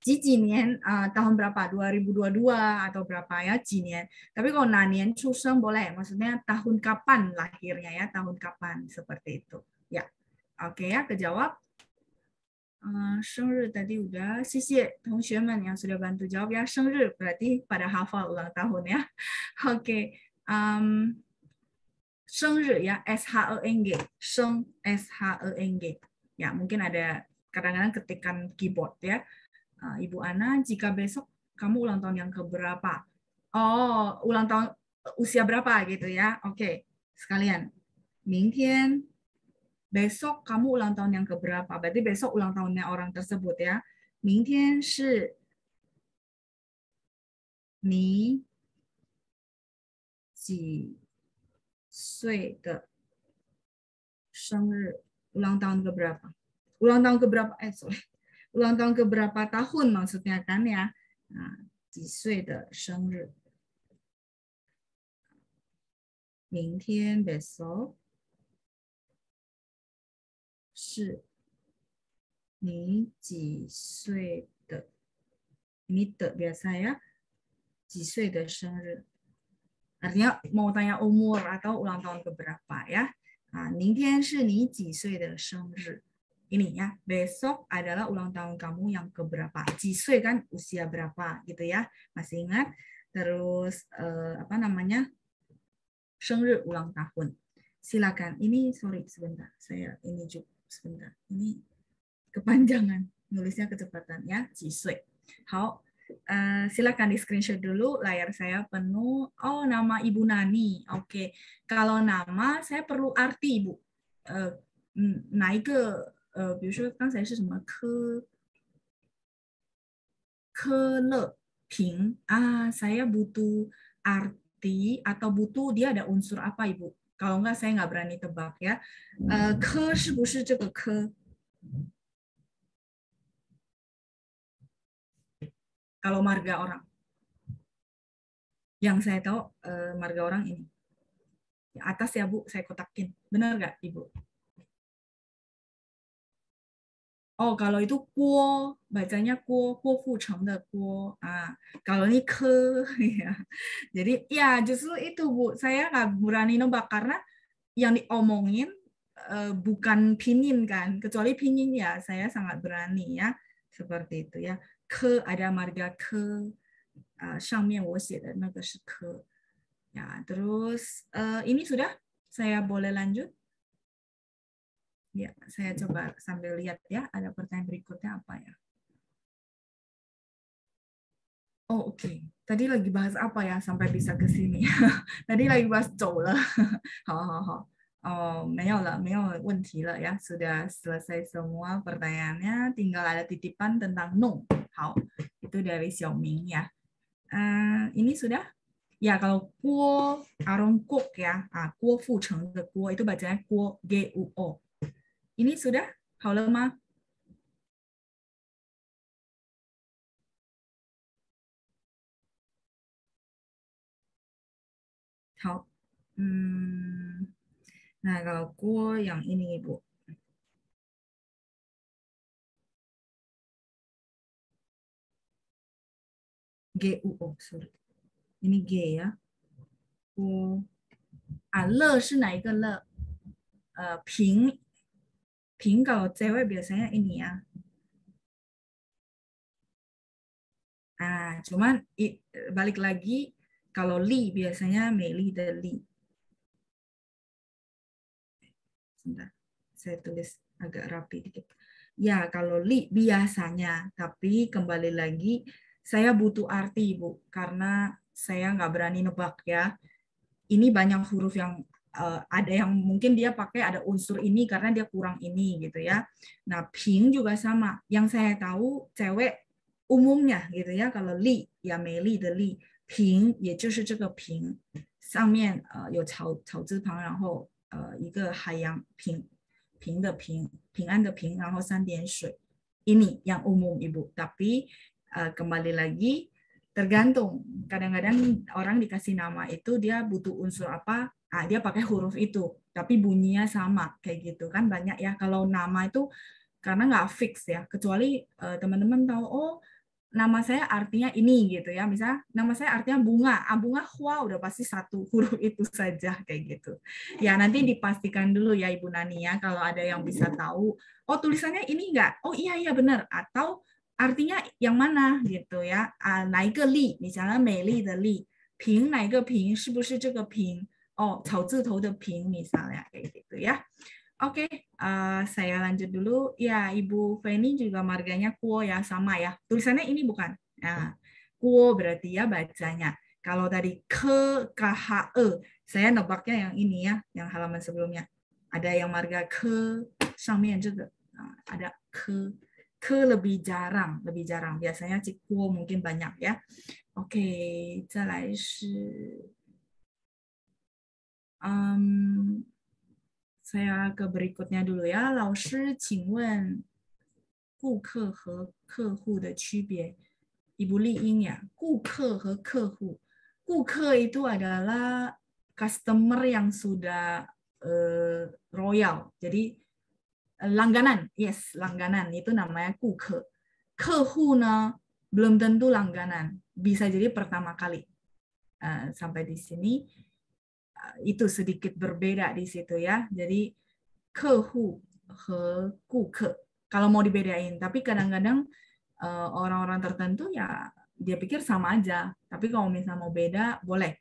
Jijinian uh, tahun berapa 2022 atau berapa ya jinian. Tapi kalau nanian suseng boleh, maksudnya tahun kapan lahirnya ya, tahun kapan seperti itu. Ya. Oke okay, ya, kejawab. 嗯，生日 tadi udah. Sisi teman-teman yang sudah bantu jawab ya. 生日 berarti pada hafal ulang tahun ya. S H E N G. 生 S H E N G. Ya, mungkin ada kadang-kadang ketikan keyboard ya. Ibu Ana, jika besok kamu ulang tahun yang keberapa? Oh, ulang tahun usia berapa gitu ya. Oke, okay. sekalian. 明天 besok kamu ulang tahun yang keberapa? Berarti besok ulang tahunnya orang tersebut ya. Mingtian shi 明天是你几岁的生日？Ulang tahun ke berapa? Ulang tahun keberapa? Ulang tahun keberapa? Eh, sorry. Ulang tahun keberapa tahun maksudnya kan ya? Nah, ji Nah, 几岁的生日？明天 besok 是你几岁的？你的 biasa ya，几岁的生日？Artinya mau tanya umur atau ulang tahun keberapa ya? Nah, 明天是你几岁的生日？ini ya besok adalah ulang tahun kamu yang keberapa jisui kan usia berapa gitu ya masih ingat terus eh, apa namanya 生日 ulang tahun silakan ini sorry sebentar saya ini juga sebentar ini kepanjangan nulisnya kecepatan ya jisui how Uh, eh, silakan di screenshot dulu layar saya penuh. Oh, nama Ibu Nani. Oke. Okay. Kalau nama saya perlu arti, Ibu. Uh, saya butuh arti atau butuh dia ada unsur apa ibu? Kalau enggak saya nggak berani tebak ya. Uh, ke 是不是这个科? Kalau marga orang. Yang saya tahu uh, marga orang ini. atas ya Bu, saya kotakin. Benar nggak Ibu? Oh, kalau itu kuo, bacanya kuo, kuo fucheng de kuo. Ah, kalau ini ke, ya. Jadi ya justru itu Bu, saya nggak berani nombak karena yang diomongin uh, bukan pinin kan, kecuali pinin ya saya sangat berani ya seperti itu ya. Ke ada marga ke, uh, eh, 上面我写的那个是 ke. Ya terus uh, ini sudah saya boleh lanjut. Ya, saya coba sambil lihat ya, ada pertanyaan berikutnya apa ya. Oh, oke. Okay. Tadi lagi bahas apa ya sampai bisa ke sini? Tadi lagi bahas cowok lah. 好好好。Oh, menyol tidak menyol ya. Sudah selesai semua pertanyaannya. Tinggal ada titipan tentang no. How. Itu dari Xiaoming ya. Uh, ini sudah? Ya, kalau kuo arong kok ya, ah, kuo fu cheng de kuo, itu bacanya kuo g u o. Ini sudah? Kalau ma, kal, nah kalau guo yang ini bu, guo, ini g ya, gu, ah le 是哪一个 l 呃平。pink kalau cewek biasanya ini ya. Nah, cuman balik lagi kalau li biasanya Meli the li. Sebentar, saya tulis agak rapi dikit. Ya, kalau li biasanya, tapi kembali lagi saya butuh arti, Bu, karena saya nggak berani nebak ya. Ini banyak huruf yang uh, ada yang mungkin dia pakai ada unsur ini karena dia kurang ini gitu ya. Nah, Ping juga sama. Yang saya tahu cewek umumnya gitu ya kalau Li ya Mei the Li, Ping ping. Ini yang umum ibu. Tapi kembali lagi tergantung. Kadang-kadang orang dikasih nama itu dia butuh unsur apa Nah, dia pakai huruf itu, tapi bunyinya sama kayak gitu kan banyak ya. Kalau nama itu karena nggak fix ya, kecuali eh, teman-teman tahu oh nama saya artinya ini gitu ya. Misal nama saya artinya bunga, ah, bunga hua udah pasti satu huruf itu saja kayak gitu. Ya nanti dipastikan dulu ya Ibu Nani ya kalau ada yang bisa tahu, oh tulisannya ini enggak. Oh iya iya benar atau artinya yang mana gitu ya. Ah, naik ke li, misalnya meli the Li, ping naik ke ping, ping? Oh, cao misalnya kayak gitu ya. Oke, okay, uh, saya lanjut dulu. Ya, Ibu Feni juga marganya kuo ya, sama ya. Tulisannya ini bukan. Nah, kuo berarti ya bacanya. Kalau tadi ke KHE, saya nebaknya yang ini ya, yang halaman sebelumnya. Ada yang marga ke, samian juga. Nah, ada ke, ke lebih jarang, lebih jarang. Biasanya cikuo mungkin banyak ya. Oke, okay, 再来是 Um, saya ke berikutnya dulu ya. Ibu Li Ying ya. ke itu adalah customer yang sudah uh, eh, royal. Jadi eh，langganan, yes, langganan itu namanya Ke hu na, belum tentu langganan, bisa jadi pertama kali. Uh, sampai di sini itu sedikit berbeda di situ ya. Jadi kehu he ke kalau mau dibedain. Tapi kadang-kadang eh, orang-orang tertentu ya dia pikir sama aja. Tapi kalau misalnya mau beda boleh.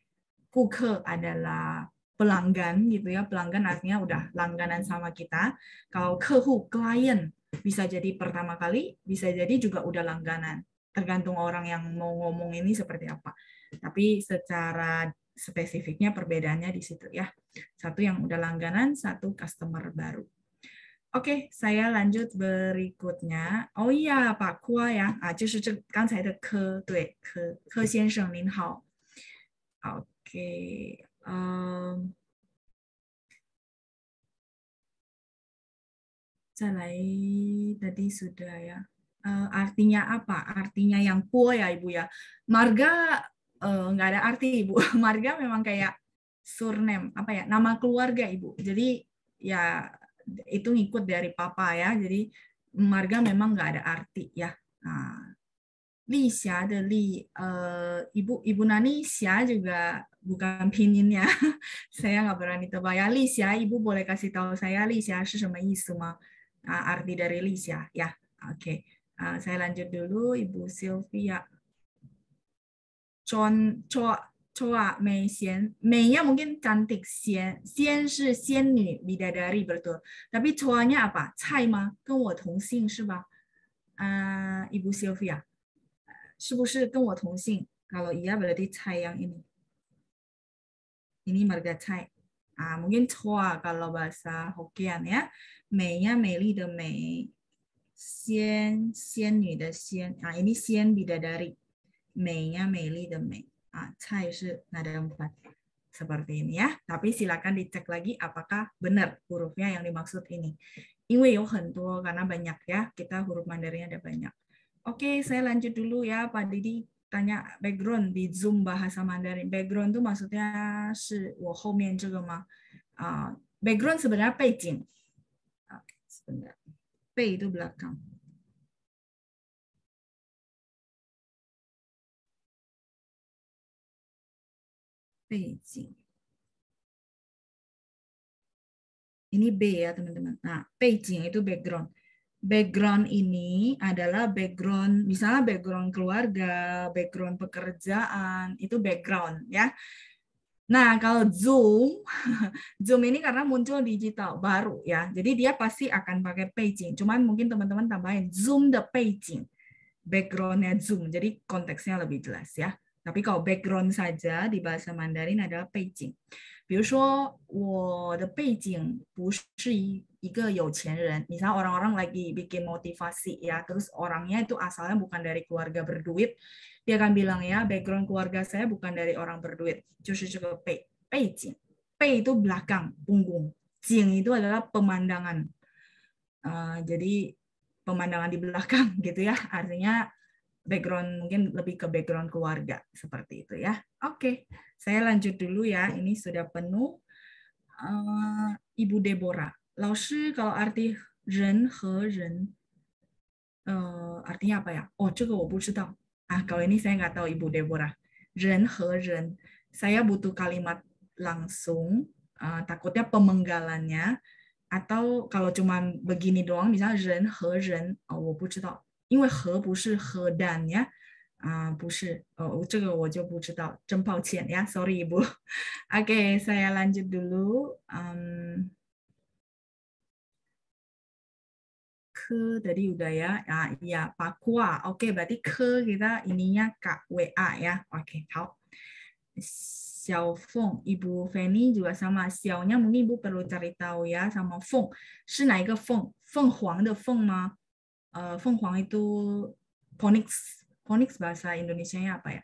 ku ke adalah pelanggan gitu ya. Pelanggan artinya udah langganan sama kita. Kalau kehu klien bisa jadi pertama kali, bisa jadi juga udah langganan. Tergantung orang yang mau ngomong ini seperti apa. Tapi secara spesifiknya perbedaannya di situ ya. Satu yang udah langganan, satu customer baru. Oke, okay, saya lanjut berikutnya. Oh iya, Pak Kua ya, ah, 就是这刚才的柯，对，柯柯先生您好。OK，嗯、um,，再来，tadi kan ya. sudah ya. Uh, artinya apa? Artinya yang Kua ya, Ibu ya. Marga Eh, nggak uh, ada arti ibu marga memang kayak surname apa ya nama keluarga ibu jadi ya itu ngikut dari papa ya jadi marga memang nggak ada arti ya nah, li xia de li ibu ibu nani xia juga bukan pinin ya saya nggak berani tebak ya li xia ibu boleh kasih tahu saya li xia si sama isu eh, arti dari li xia ya oke okay. uh, eh, saya lanjut dulu ibu Sylvia John Choa Choa Mei Xian. mei ya mungkin cantik, Xian Xian si Xianyu bidadari betul. Tapi Choa-nya apa? Cai ma? Kenwo tong xing shi ba? Uh, Ibu Sylvia. 是不是跟我同姓？Kalau iya berarti Cai yang ini. Ini marga Cai. Ah, mungkin Choa kalau bahasa Hokkien ya. Mei-nya Mei-li de Mei. Xian, Xianyu de Xian. Ah, ini Xian bidadari. Mei-nya Mei dan Mei. Ah, empat. Seperti ini ya. Tapi silakan dicek lagi apakah benar hurufnya yang dimaksud ini. Ini yo hentu karena banyak ya. Kita huruf Mandarinnya ada banyak. Oke, saya lanjut dulu ya Pak Didi tanya background di Zoom bahasa Mandarin. Background itu maksudnya si wo hou mian Uh, background sebenarnya peijing. Uh, ah, sebenarnya. Pei itu belakang. 背景。Ini B ya teman-teman. Nah paging itu background. Background ini adalah background, misalnya background keluarga, background pekerjaan, itu background ya. Nah, kalau Zoom, Zoom ini karena muncul digital baru ya. Jadi dia pasti akan pakai paging. Cuman mungkin teman-teman tambahin Zoom the paging. Backgroundnya Zoom. Jadi konteksnya lebih jelas ya tapi kalau background saja di bahasa Mandarin adalah 背景。比如说我的背景不是一一个有钱人，你像 orang-orang lagi bikin motivasi ya, terus orangnya itu asalnya bukan dari keluarga berduit, dia akan bilang ya background keluarga saya bukan dari orang berduit, justru juga 背背景，背 itu belakang punggung, jing itu adalah pemandangan, uh, jadi pemandangan di belakang gitu ya, artinya background mungkin lebih ke background keluarga seperti itu ya. Oke, saya lanjut dulu ya. Ini sudah penuh. Uh, Ibu Debora, Laoshi kalau arti ren he ren uh, artinya apa ya? Oh, 这个我不知道. Ah, kalau ini saya nggak tahu Ibu Debora. Ren he ren. Saya butuh kalimat langsung. Uh, takutnya pemenggalannya atau kalau cuma begini doang misalnya ren he ren, oh, tahu 因为核不是核弹呀，啊、uh, 不是，哦这个我就不知道，真抱歉呀，sorry ibu。Oke okay, saya lanjut dulu. Um, ke tadi udah ya. Ah, iya, Papua. Oke, berarti ke kita ininya KWA ya. Oke, okay, Xiao Feng, Ibu Feni juga sama. Xiao-nya mungkin Ibu perlu cari tahu ya sama Feng. 是哪一个 Feng? 凤凰的凤吗？Feng itu phoenix, phoenix bahasa Indonesia-nya apa ya?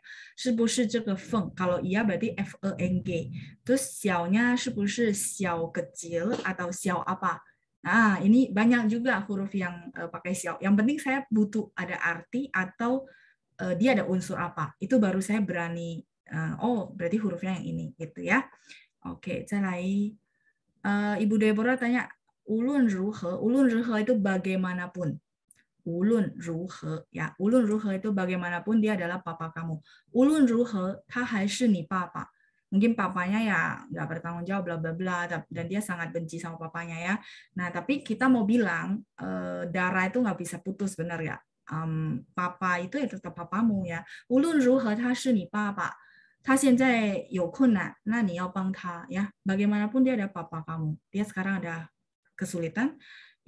feng, kalau iya berarti f e n g. Terus xiao-nya xiao kecil atau xiao apa? Nah, ini banyak juga huruf yang pakai xiao. Yang penting saya butuh ada arti atau dia ada unsur apa. Itu baru saya berani oh, berarti hurufnya yang ini gitu ya. Oke, selain Ibu Deborah tanya ulun ruhe, ulun ruhe itu bagaimanapun ulun ruhe ya ulun ruhe itu bagaimanapun dia adalah papa kamu ulun ruhe ta hai shi ni papa mungkin papanya ya nggak bertanggung jawab bla bla bla dan dia sangat benci sama papanya ya nah tapi kita mau bilang eh, darah itu nggak bisa putus benar ya um, papa itu ya tetap papamu ya ulun ruhe ta shi ni papa 他现在有困难，那你要帮他呀。Bagaimanapun dia ada papa kamu, dia sekarang ada kesulitan,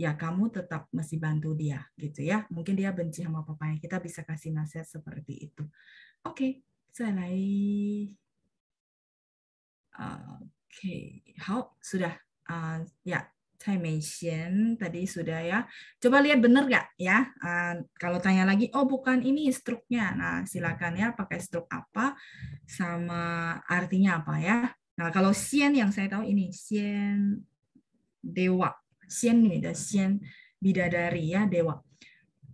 ya kamu tetap masih bantu dia gitu ya. Mungkin dia benci sama papanya, kita bisa kasih nasihat seperti itu. Oke, okay, selesai. Oke, okay. How? sudah. Uh, ya, Timation tadi sudah ya. Coba lihat bener gak ya. Uh, kalau tanya lagi, oh bukan ini struknya. Nah silakan ya pakai struk apa sama artinya apa ya. Nah kalau sien yang saya tahu ini sien dewa 仙女的仙，bidadari ya dewa.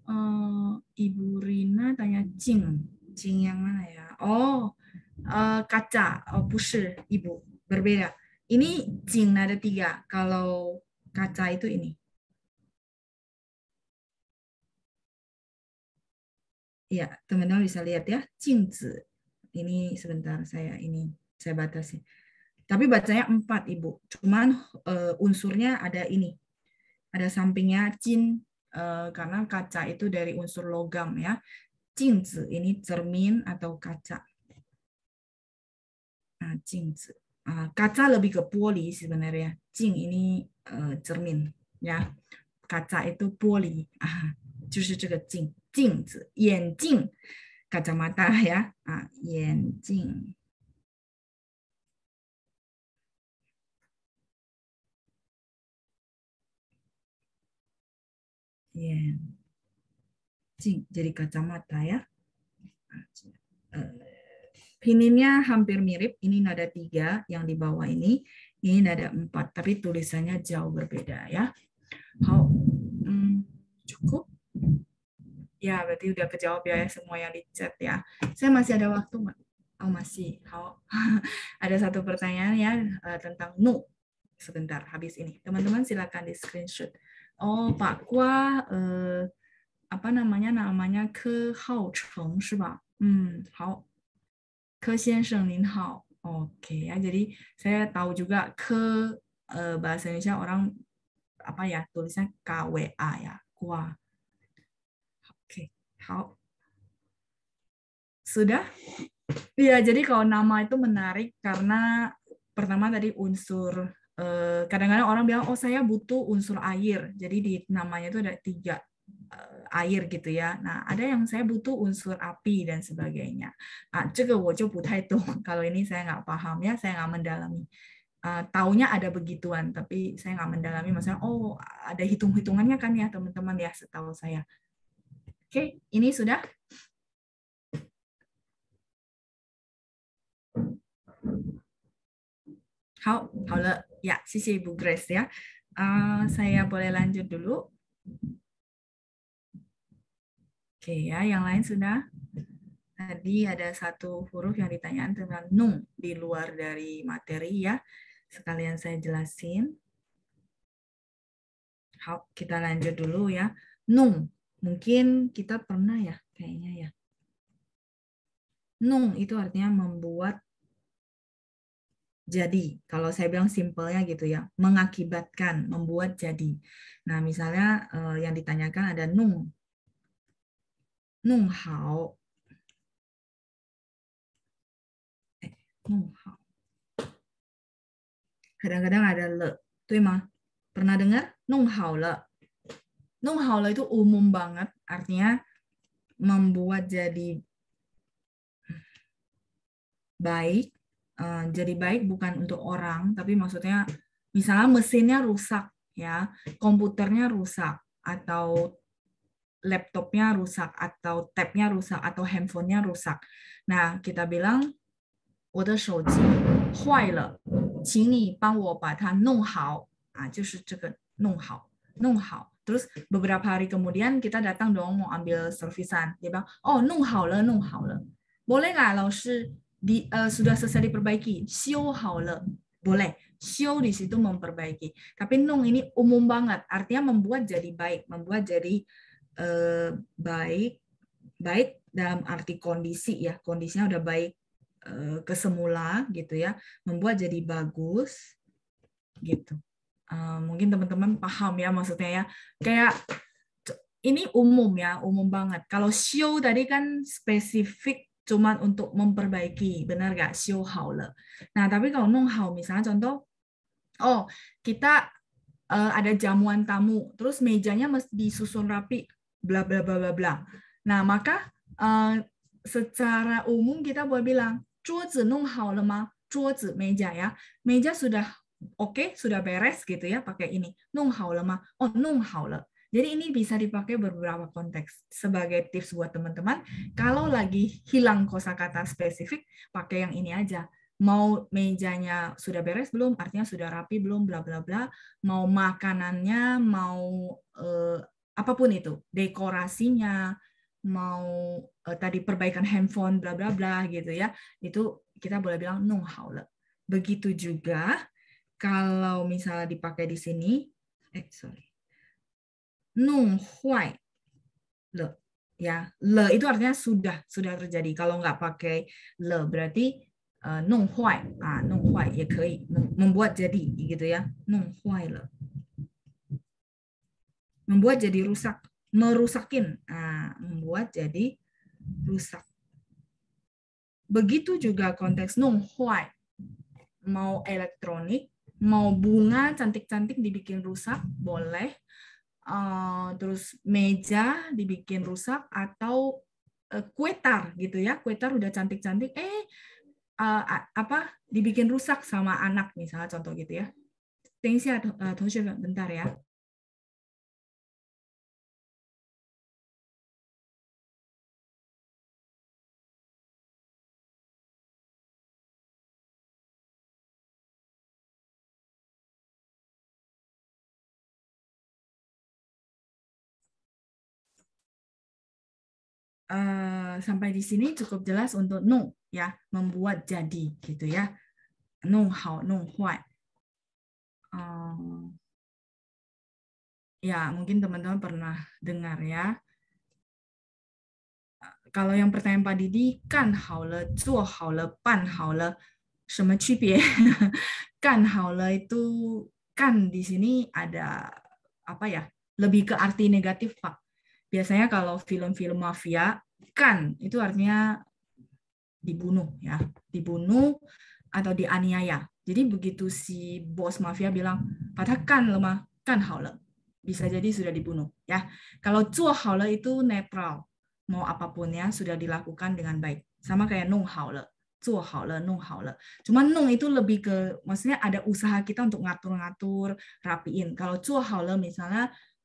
Uh, Ibu Rina tanya Jing, Jing yang mana ya? Oh, uh, kaca, oh bushi, Ibu, berbeda. Ini Jing ada tiga, kalau kaca itu ini. Ya, teman-teman bisa lihat ya, cingzi. Ini sebentar saya ini saya batasi. Tapi bacanya empat, Ibu. Cuman uh, unsurnya ada ini, ada sampingnya jin e, karena kaca itu dari unsur logam ya. Jingzi ini cermin atau kaca. Nah, e, kaca lebih ke poli sebenarnya. Jing ini e, cermin ya. Kaca itu poli. Ah, Kacamata ya. Ah, yen. Iya. jadi kacamata ya. Eh, pininnya hampir mirip, ini nada tiga yang di bawah ini, ini nada empat, tapi tulisannya jauh berbeda ya. How, hmm, cukup? Ya, berarti udah kejawab ya, ya semua yang di chat ya. Saya masih ada waktu, oh masih. How? ada satu pertanyaan ya eh, tentang nu. Sebentar, habis ini. Teman-teman silakan di screenshot oh, apa namanya namanya Ke Hao Cheng Oke, okay, ya jadi saya tahu juga ke uh, bahasa Indonesia orang apa ya tulisnya KWA ya kwa. Oke, okay, how sudah? Iya, jadi kalau nama itu menarik karena pertama tadi unsur Eh, kadang-kadang orang bilang oh saya butuh unsur air jadi di namanya itu ada tiga eh, air gitu ya. Nah, ada yang saya butuh unsur api dan sebagainya. Ah, itu Kalau ini saya nggak paham ya, saya nggak mendalami. Uh, taunya ada begituan, tapi saya nggak mendalami. Maksudnya, oh ada hitung-hitungannya kan ya teman-teman ya setahu saya. Oke, okay, ini sudah. How, how Ya, sisi Ibu Grace ya. Uh, saya boleh lanjut dulu. Oke okay, ya, yang lain sudah. Tadi ada satu huruf yang ditanyakan tentang nung di luar dari materi ya. Sekalian saya jelasin. Hop, kita lanjut dulu ya. Nung, mungkin kita pernah ya kayaknya ya. Nung itu artinya membuat jadi. Kalau saya bilang simpelnya gitu ya, mengakibatkan, membuat jadi. Nah, misalnya eh, yang ditanyakan ada nung, nung hao, eh, nung hao. Kadang-kadang ada le, tuh mah. Pernah dengar nung hao le? Nung hao le itu umum banget, artinya membuat jadi baik Eh, jadi baik bukan untuk orang, tapi maksudnya misalnya mesinnya rusak ya, komputernya rusak atau laptopnya rusak atau tabnya rusak atau handphonenya rusak. Nah, kita bilang ah, Terus beberapa hari kemudian kita datang dong mau ambil servisan, dia bilang, oh Boleh nggak 老师？di uh, sudah selesai diperbaiki, xiu hao le. Boleh. Xiu di situ memperbaiki. Tapi nung ini umum banget, artinya membuat jadi baik, membuat jadi uh, baik baik dalam arti kondisi ya, kondisinya udah baik uh, eh, kesemula gitu ya, membuat jadi bagus gitu. Uh, mungkin teman-teman paham ya maksudnya ya. Kayak ini umum ya, umum banget. Kalau show tadi kan spesifik cuman untuk memperbaiki, benar gak Xiu How le. Nah, tapi kalau nong how misalnya contoh, oh kita uh, ada jamuan tamu, terus mejanya mesti disusun rapi, bla bla bla bla bla. Nah, maka uh, secara umum kita boleh bilang, cuaca nong hao le ma? Cuaca meja ya, meja sudah oke, okay, sudah beres gitu ya, pakai ini. Nong how le ma? Oh, nong how le. Jadi ini bisa dipakai beberapa konteks. Sebagai tips buat teman-teman, kalau lagi hilang kosakata spesifik, pakai yang ini aja. Mau mejanya sudah beres belum? Artinya sudah rapi belum? Bla bla bla. Mau makanannya, mau eh, apapun itu, dekorasinya, mau eh, tadi perbaikan handphone, bla bla bla gitu ya. Itu kita boleh bilang nung haule. Begitu juga kalau misalnya dipakai di sini, eh sorry 弄坏了 ya le itu artinya sudah sudah terjadi kalau nggak pakai le berarti uh, huai ah ya kei membuat jadi gitu ya nung huai le membuat jadi rusak merusakin ah membuat jadi rusak begitu juga konteks nung huai mau elektronik mau bunga cantik-cantik dibikin rusak boleh uh, terus meja dibikin rusak atau uh, kuetar gitu ya kuetar udah cantik-cantik eh uh, apa dibikin rusak sama anak misalnya contoh gitu ya. tensi atau bentar ya. Eh, sampai di sini cukup jelas untuk nung ya membuat jadi gitu ya nung how nung why eh, ya mungkin teman-teman pernah dengar ya kalau yang pertanyaan Pak Didi kan hao le zuo hao le pan sama cipie ya? kan hao itu kan di sini ada apa ya lebih ke arti negatif pak biasanya kalau film-film mafia kan itu artinya dibunuh ya, dibunuh atau dianiaya. Jadi begitu si bos mafia bilang patahkan lemah kan haole, bisa jadi sudah dibunuh ya. Kalau zuo haole itu netral, mau apapun ya sudah dilakukan dengan baik. Sama kayak nung haole, zuo haole, nung haole. Cuma nung itu lebih ke maksudnya ada usaha kita untuk ngatur-ngatur, rapiin. Kalau zuo haole misalnya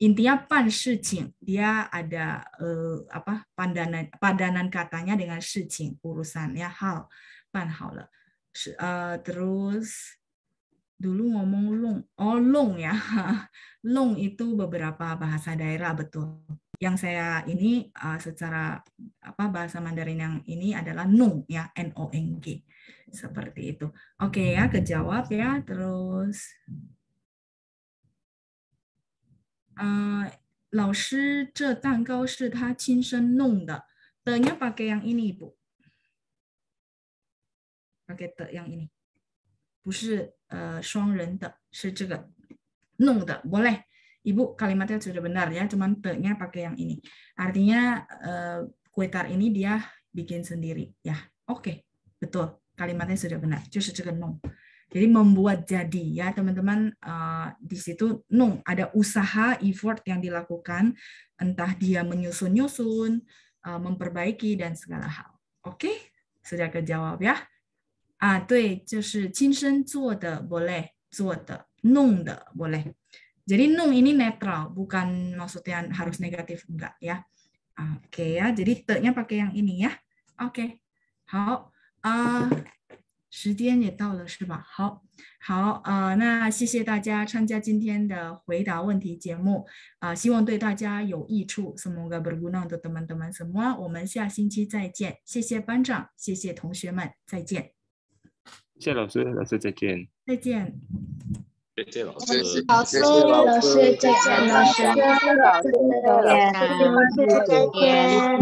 intinya pan shicing dia ada uh, apa padanan padanan katanya dengan shicing urusan ya hal pan hal Uh, eh, terus dulu ngomong long oh long ya long itu beberapa bahasa daerah betul yang saya ini uh, secara apa bahasa Mandarin yang ini adalah nung ya n o n g seperti itu oke okay, ya kejawab ya terus uh, lalu pakai yang ini, Pakai te yang ini. 不是呃双人的，是这个弄的，boleh. Ibu kalimatnya sudah benar ya, cuman te-nya pakai yang ini. Artinya uh, kue tar ini dia bikin sendiri ya. Oke, betul. Kalimatnya sudah benar. Justru jadi membuat jadi ya teman-teman uh, di situ nung ada usaha effort yang dilakukan entah dia menyusun-nyusun, uh, memperbaiki dan segala hal. Oke, okay? sudah kejawab ya. Ah, 对，就是亲身做的 boleh boleh。Jadi nung de boleh. Jadi nung ini netral, bukan maksudnya harus negatif enggak ya. Oke okay, ya, jadi te-nya pakai yang ini ya. Oke. Okay. Uh, 时间也到了，是吧？好，好啊，那谢谢大家参加今天的回答问题节目啊，希望对大家有益处。什么个不孤囊的德门德门什么？我们下星期再见，谢谢班长，谢谢同学们，再见。谢谢老师，老师再见。再见。再见老师。老师，老师，再见，老师，再见，老师，再见。